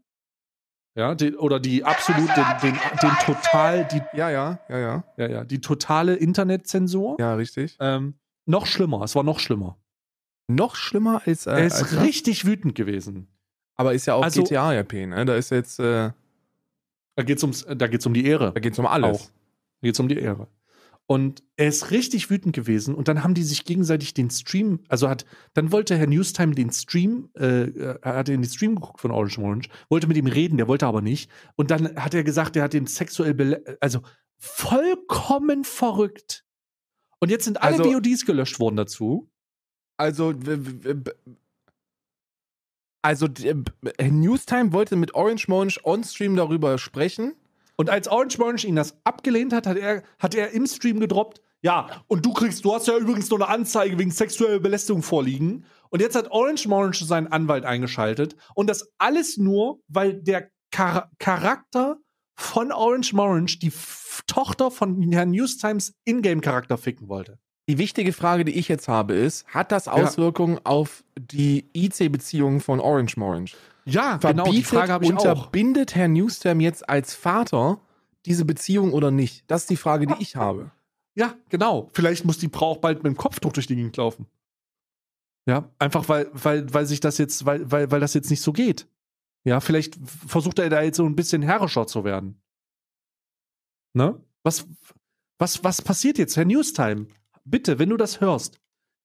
Ja, die, oder die absolute, den, den, den, total, die. Ja, ja, ja, ja. Ja, ja, die totale Internetzensur. Ja, richtig. Ähm, noch schlimmer, es war noch schlimmer. Noch schlimmer als. Äh, er ist als, ne? richtig wütend gewesen. Aber ist ja auch also, GTA-RP, ne? Da ist jetzt. Äh da geht es da geht's um die Ehre. Da geht es um alles. Auch. Da es um die Ehre. Und er ist richtig wütend gewesen und dann haben die sich gegenseitig den Stream, also hat, dann wollte Herr Newstime den Stream, äh, er hat in den Stream geguckt von Orange Orange, wollte mit ihm reden, der wollte aber nicht. Und dann hat er gesagt, er hat den sexuell, also vollkommen verrückt. Und jetzt sind alle also, BODs gelöscht worden dazu. Also also äh, äh, Newstime wollte mit Orange Monge on-stream darüber sprechen. Und als Orange Monge ihn das abgelehnt hat, hat er, hat er im Stream gedroppt, ja, und du kriegst, du hast ja übrigens nur eine Anzeige wegen sexueller Belästigung vorliegen. Und jetzt hat Orange Monge seinen Anwalt eingeschaltet. Und das alles nur, weil der Char Charakter von Orange Morange die F Tochter von Herrn Newstimes Ingame-Charakter ficken wollte. Die wichtige Frage, die ich jetzt habe, ist, hat das Auswirkungen ja. auf die IC-Beziehungen von Orange Morange? Ja, Verbietet, genau, die Frage habe ich unterbindet auch. Herr Newstam jetzt als Vater diese Beziehung oder nicht? Das ist die Frage, die ich habe. Ja, genau. Vielleicht muss die Frau auch bald mit dem Kopftuch durch die Gegend laufen. Ja, einfach weil, weil, weil sich das jetzt, weil, weil, weil das jetzt nicht so geht. Ja, vielleicht versucht er da jetzt so ein bisschen herrischer zu werden. Ne? Was, was, was passiert jetzt, Herr Newstime? bitte, wenn du das hörst,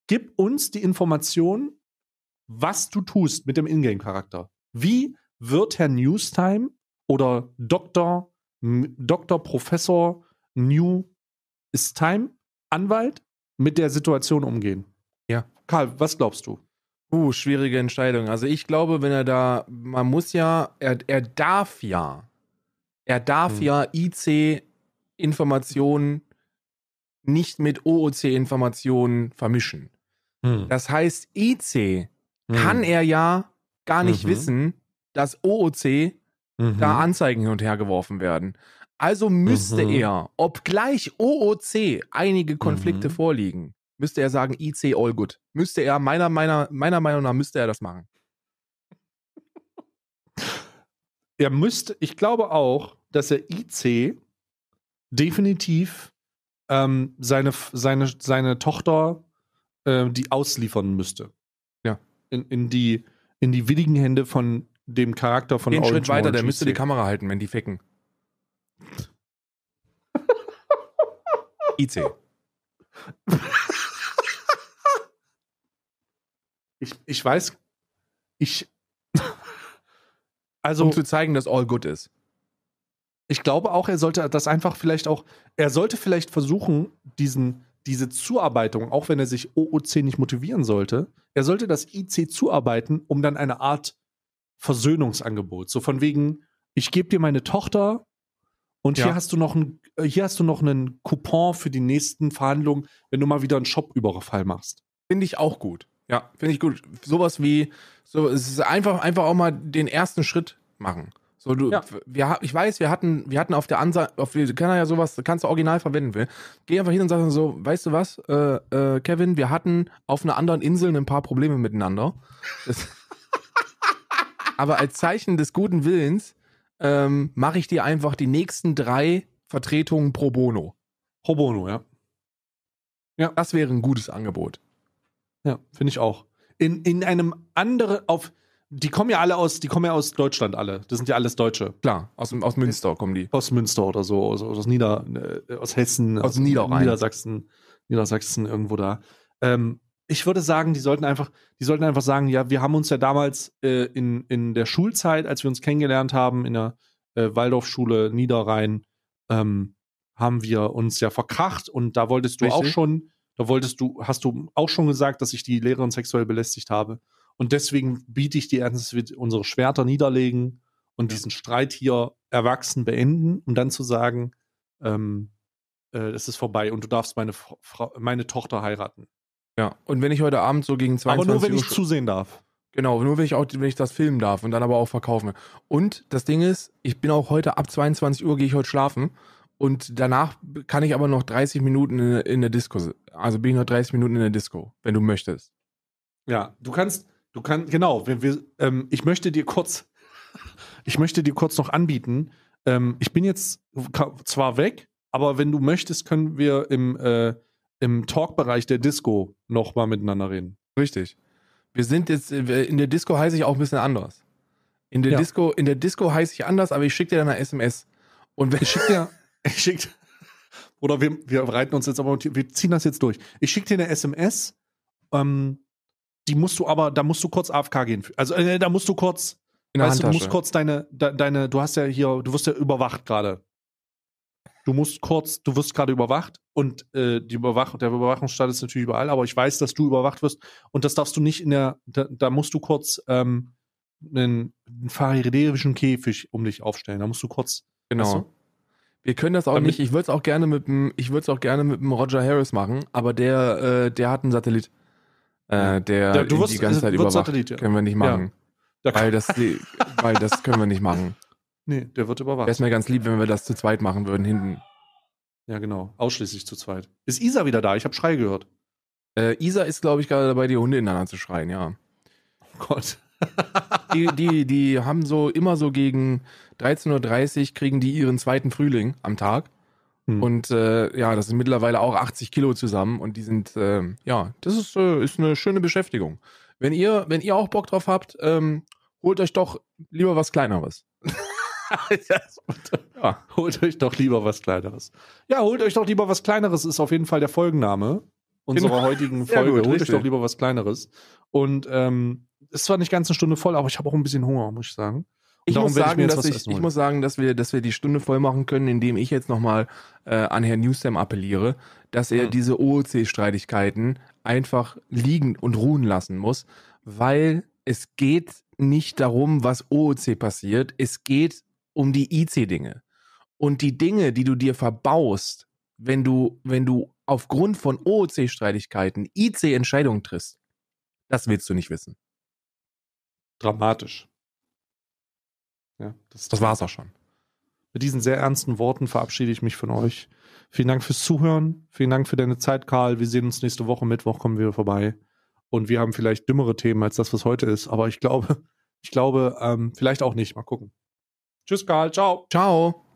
gib uns die Information, was du tust mit dem Ingame-Charakter. Wie wird Herr Newstime oder Dr. Dr. Professor New ist Time Anwalt mit der Situation umgehen? Ja. Karl, was glaubst du? Uh, schwierige Entscheidung. Also ich glaube, wenn er da, man muss ja, er, er darf ja, er darf hm. ja IC-Informationen nicht mit OOC-Informationen vermischen. Hm. Das heißt, EC hm. kann er ja gar nicht mhm. wissen, dass OOC mhm. da Anzeigen hin und her geworfen werden. Also müsste mhm. er, obgleich OOC einige Konflikte mhm. vorliegen, müsste er sagen, IC all good. Müsste er, meiner, meiner, meiner Meinung nach, müsste er das machen. Er müsste, ich glaube auch, dass er IC definitiv ähm, seine, seine, seine Tochter äh, die ausliefern müsste. Ja. In, in, die, in die willigen Hände von dem Charakter von Den Orange Schritt weiter, Orange der müsste die Kamera halten, wenn die ficken. IC. *laughs* ich, ich weiß, ich. Also, um zu zeigen, dass all good ist ich glaube auch, er sollte das einfach vielleicht auch, er sollte vielleicht versuchen, diesen, diese Zuarbeitung, auch wenn er sich OOC nicht motivieren sollte, er sollte das IC zuarbeiten, um dann eine Art Versöhnungsangebot. So von wegen, ich gebe dir meine Tochter und ja. hier hast du noch ein, hier hast du noch einen Coupon für die nächsten Verhandlungen, wenn du mal wieder einen Shop-Überfall machst. Finde ich auch gut. Ja, finde ich gut. Sowas wie, so, es ist einfach, einfach auch mal den ersten Schritt machen. So, du, ja. wir, ich weiß, wir hatten, wir hatten auf der Ansage, auf die, kann er ja sowas, kannst du original verwenden will. Geh einfach hin und sag so, weißt du was, äh, äh, Kevin, wir hatten auf einer anderen Insel ein paar Probleme miteinander. Das, *laughs* aber als Zeichen des guten Willens ähm, mache ich dir einfach die nächsten drei Vertretungen pro Bono. Pro Bono, ja. Ja. Das wäre ein gutes Angebot. Ja, finde ich auch. In, in einem anderen, auf, die kommen ja alle aus, die kommen ja aus Deutschland alle. Das sind ja alles Deutsche. Klar. Aus, aus Münster kommen die. Aus Münster oder so, aus, aus Nieder, äh, aus Hessen, aus, aus also Niederrhein. Niedersachsen, Niedersachsen irgendwo da. Ähm, ich würde sagen, die sollten einfach, die sollten einfach sagen, ja, wir haben uns ja damals äh, in, in der Schulzeit, als wir uns kennengelernt haben, in der äh, Waldorfschule Niederrhein, ähm, haben wir uns ja verkracht und da wolltest du Richtig. auch schon, da wolltest du, hast du auch schon gesagt, dass ich die Lehrerin sexuell belästigt habe. Und deswegen biete ich dir an, dass wir unsere Schwerter niederlegen und ja. diesen Streit hier erwachsen beenden, um dann zu sagen, ähm, äh, es ist vorbei und du darfst meine, Fra meine Tochter heiraten. Ja, und wenn ich heute Abend so gegen 22 Uhr... Aber nur, wenn Uhr ich zusehen darf. Genau, nur wenn ich, auch, wenn ich das filmen darf und dann aber auch verkaufen. Und das Ding ist, ich bin auch heute ab 22 Uhr, gehe ich heute schlafen und danach kann ich aber noch 30 Minuten in der Disco, also bin ich noch 30 Minuten in der Disco, wenn du möchtest. Ja, du kannst, Du kannst, genau, wenn wir, ähm, ich möchte dir kurz, ich möchte dir kurz noch anbieten, ähm, ich bin jetzt zwar weg, aber wenn du möchtest, können wir im, äh, im Talk-Bereich der Disco nochmal miteinander reden. Richtig. Wir sind jetzt, äh, in der Disco heiße ich auch ein bisschen anders. In der ja. Disco, in der Disco heiße ich anders, aber ich schicke dir dann eine SMS. Und wenn ich schicke dir, *laughs* ich schick, oder wir, wir reiten uns jetzt aber, wir ziehen das jetzt durch. Ich schicke dir eine SMS, ähm, die musst du aber, da musst du kurz AFK gehen. Also äh, da musst du kurz, In weißt du, du musst kurz deine, de, deine, du hast ja hier, du wirst ja überwacht gerade. Du musst kurz, du wirst gerade überwacht und äh, die Überwachung, der Überwachungsstaat ist natürlich überall, aber ich weiß, dass du überwacht wirst und das darfst du nicht in der, da, da musst du kurz ähm, einen, einen pharidäischen Käfig um dich aufstellen. Da musst du kurz. Genau. Weißt du? Wir können das auch Damit nicht. Ich würde es auch gerne mit dem, ich würde es auch gerne mit dem Roger Harris machen, aber der, äh, der hat einen Satellit. Äh, der ja, du wirst, die ganze äh, Zeit überwacht. Satellit, ja. Können wir nicht machen. Ja. weil, das, *laughs* weil das können wir nicht machen. Nee, der wird überwacht. Wäre es mir ganz lieb, wenn wir das zu zweit machen würden, hinten. Ja, genau. Ausschließlich zu zweit. Ist Isa wieder da? Ich habe Schrei gehört. Äh, Isa ist, glaube ich, gerade dabei, die Hunde ineinander zu schreien, ja. Oh Gott. *laughs* die, die, die haben so immer so gegen 13.30 Uhr kriegen die ihren zweiten Frühling am Tag. Mhm. Und äh, ja, das sind mittlerweile auch 80 Kilo zusammen und die sind, äh, ja, das ist, äh, ist eine schöne Beschäftigung. Wenn ihr, wenn ihr auch Bock drauf habt, ähm, holt euch doch lieber was Kleineres. *laughs* ja, holt euch doch lieber was Kleineres. Ja, holt euch doch lieber was Kleineres ist auf jeden Fall der Folgenname unserer genau. heutigen *laughs* Folge. Gut, holt richtig. euch doch lieber was Kleineres. Und ähm, ist zwar nicht ganz eine Stunde voll, aber ich habe auch ein bisschen Hunger, muss ich sagen ich, muss sagen, ich, dass ich, ich muss sagen, dass wir, dass wir die Stunde voll machen können, indem ich jetzt nochmal äh, an Herrn Newsam appelliere, dass er hm. diese OOC-Streitigkeiten einfach liegen und ruhen lassen muss, weil es geht nicht darum, was OOC passiert, es geht um die IC-Dinge. Und die Dinge, die du dir verbaust, wenn du, wenn du aufgrund von OOC-Streitigkeiten IC-Entscheidungen triffst, das willst du nicht wissen. Dramatisch. Ja, das, das war's auch schon. Mit diesen sehr ernsten Worten verabschiede ich mich von euch. Vielen Dank fürs Zuhören. Vielen Dank für deine Zeit, Karl. Wir sehen uns nächste Woche. Mittwoch kommen wir vorbei. Und wir haben vielleicht dümmere Themen als das, was heute ist. Aber ich glaube, ich glaube, ähm, vielleicht auch nicht. Mal gucken. Tschüss, Karl. Ciao. Ciao.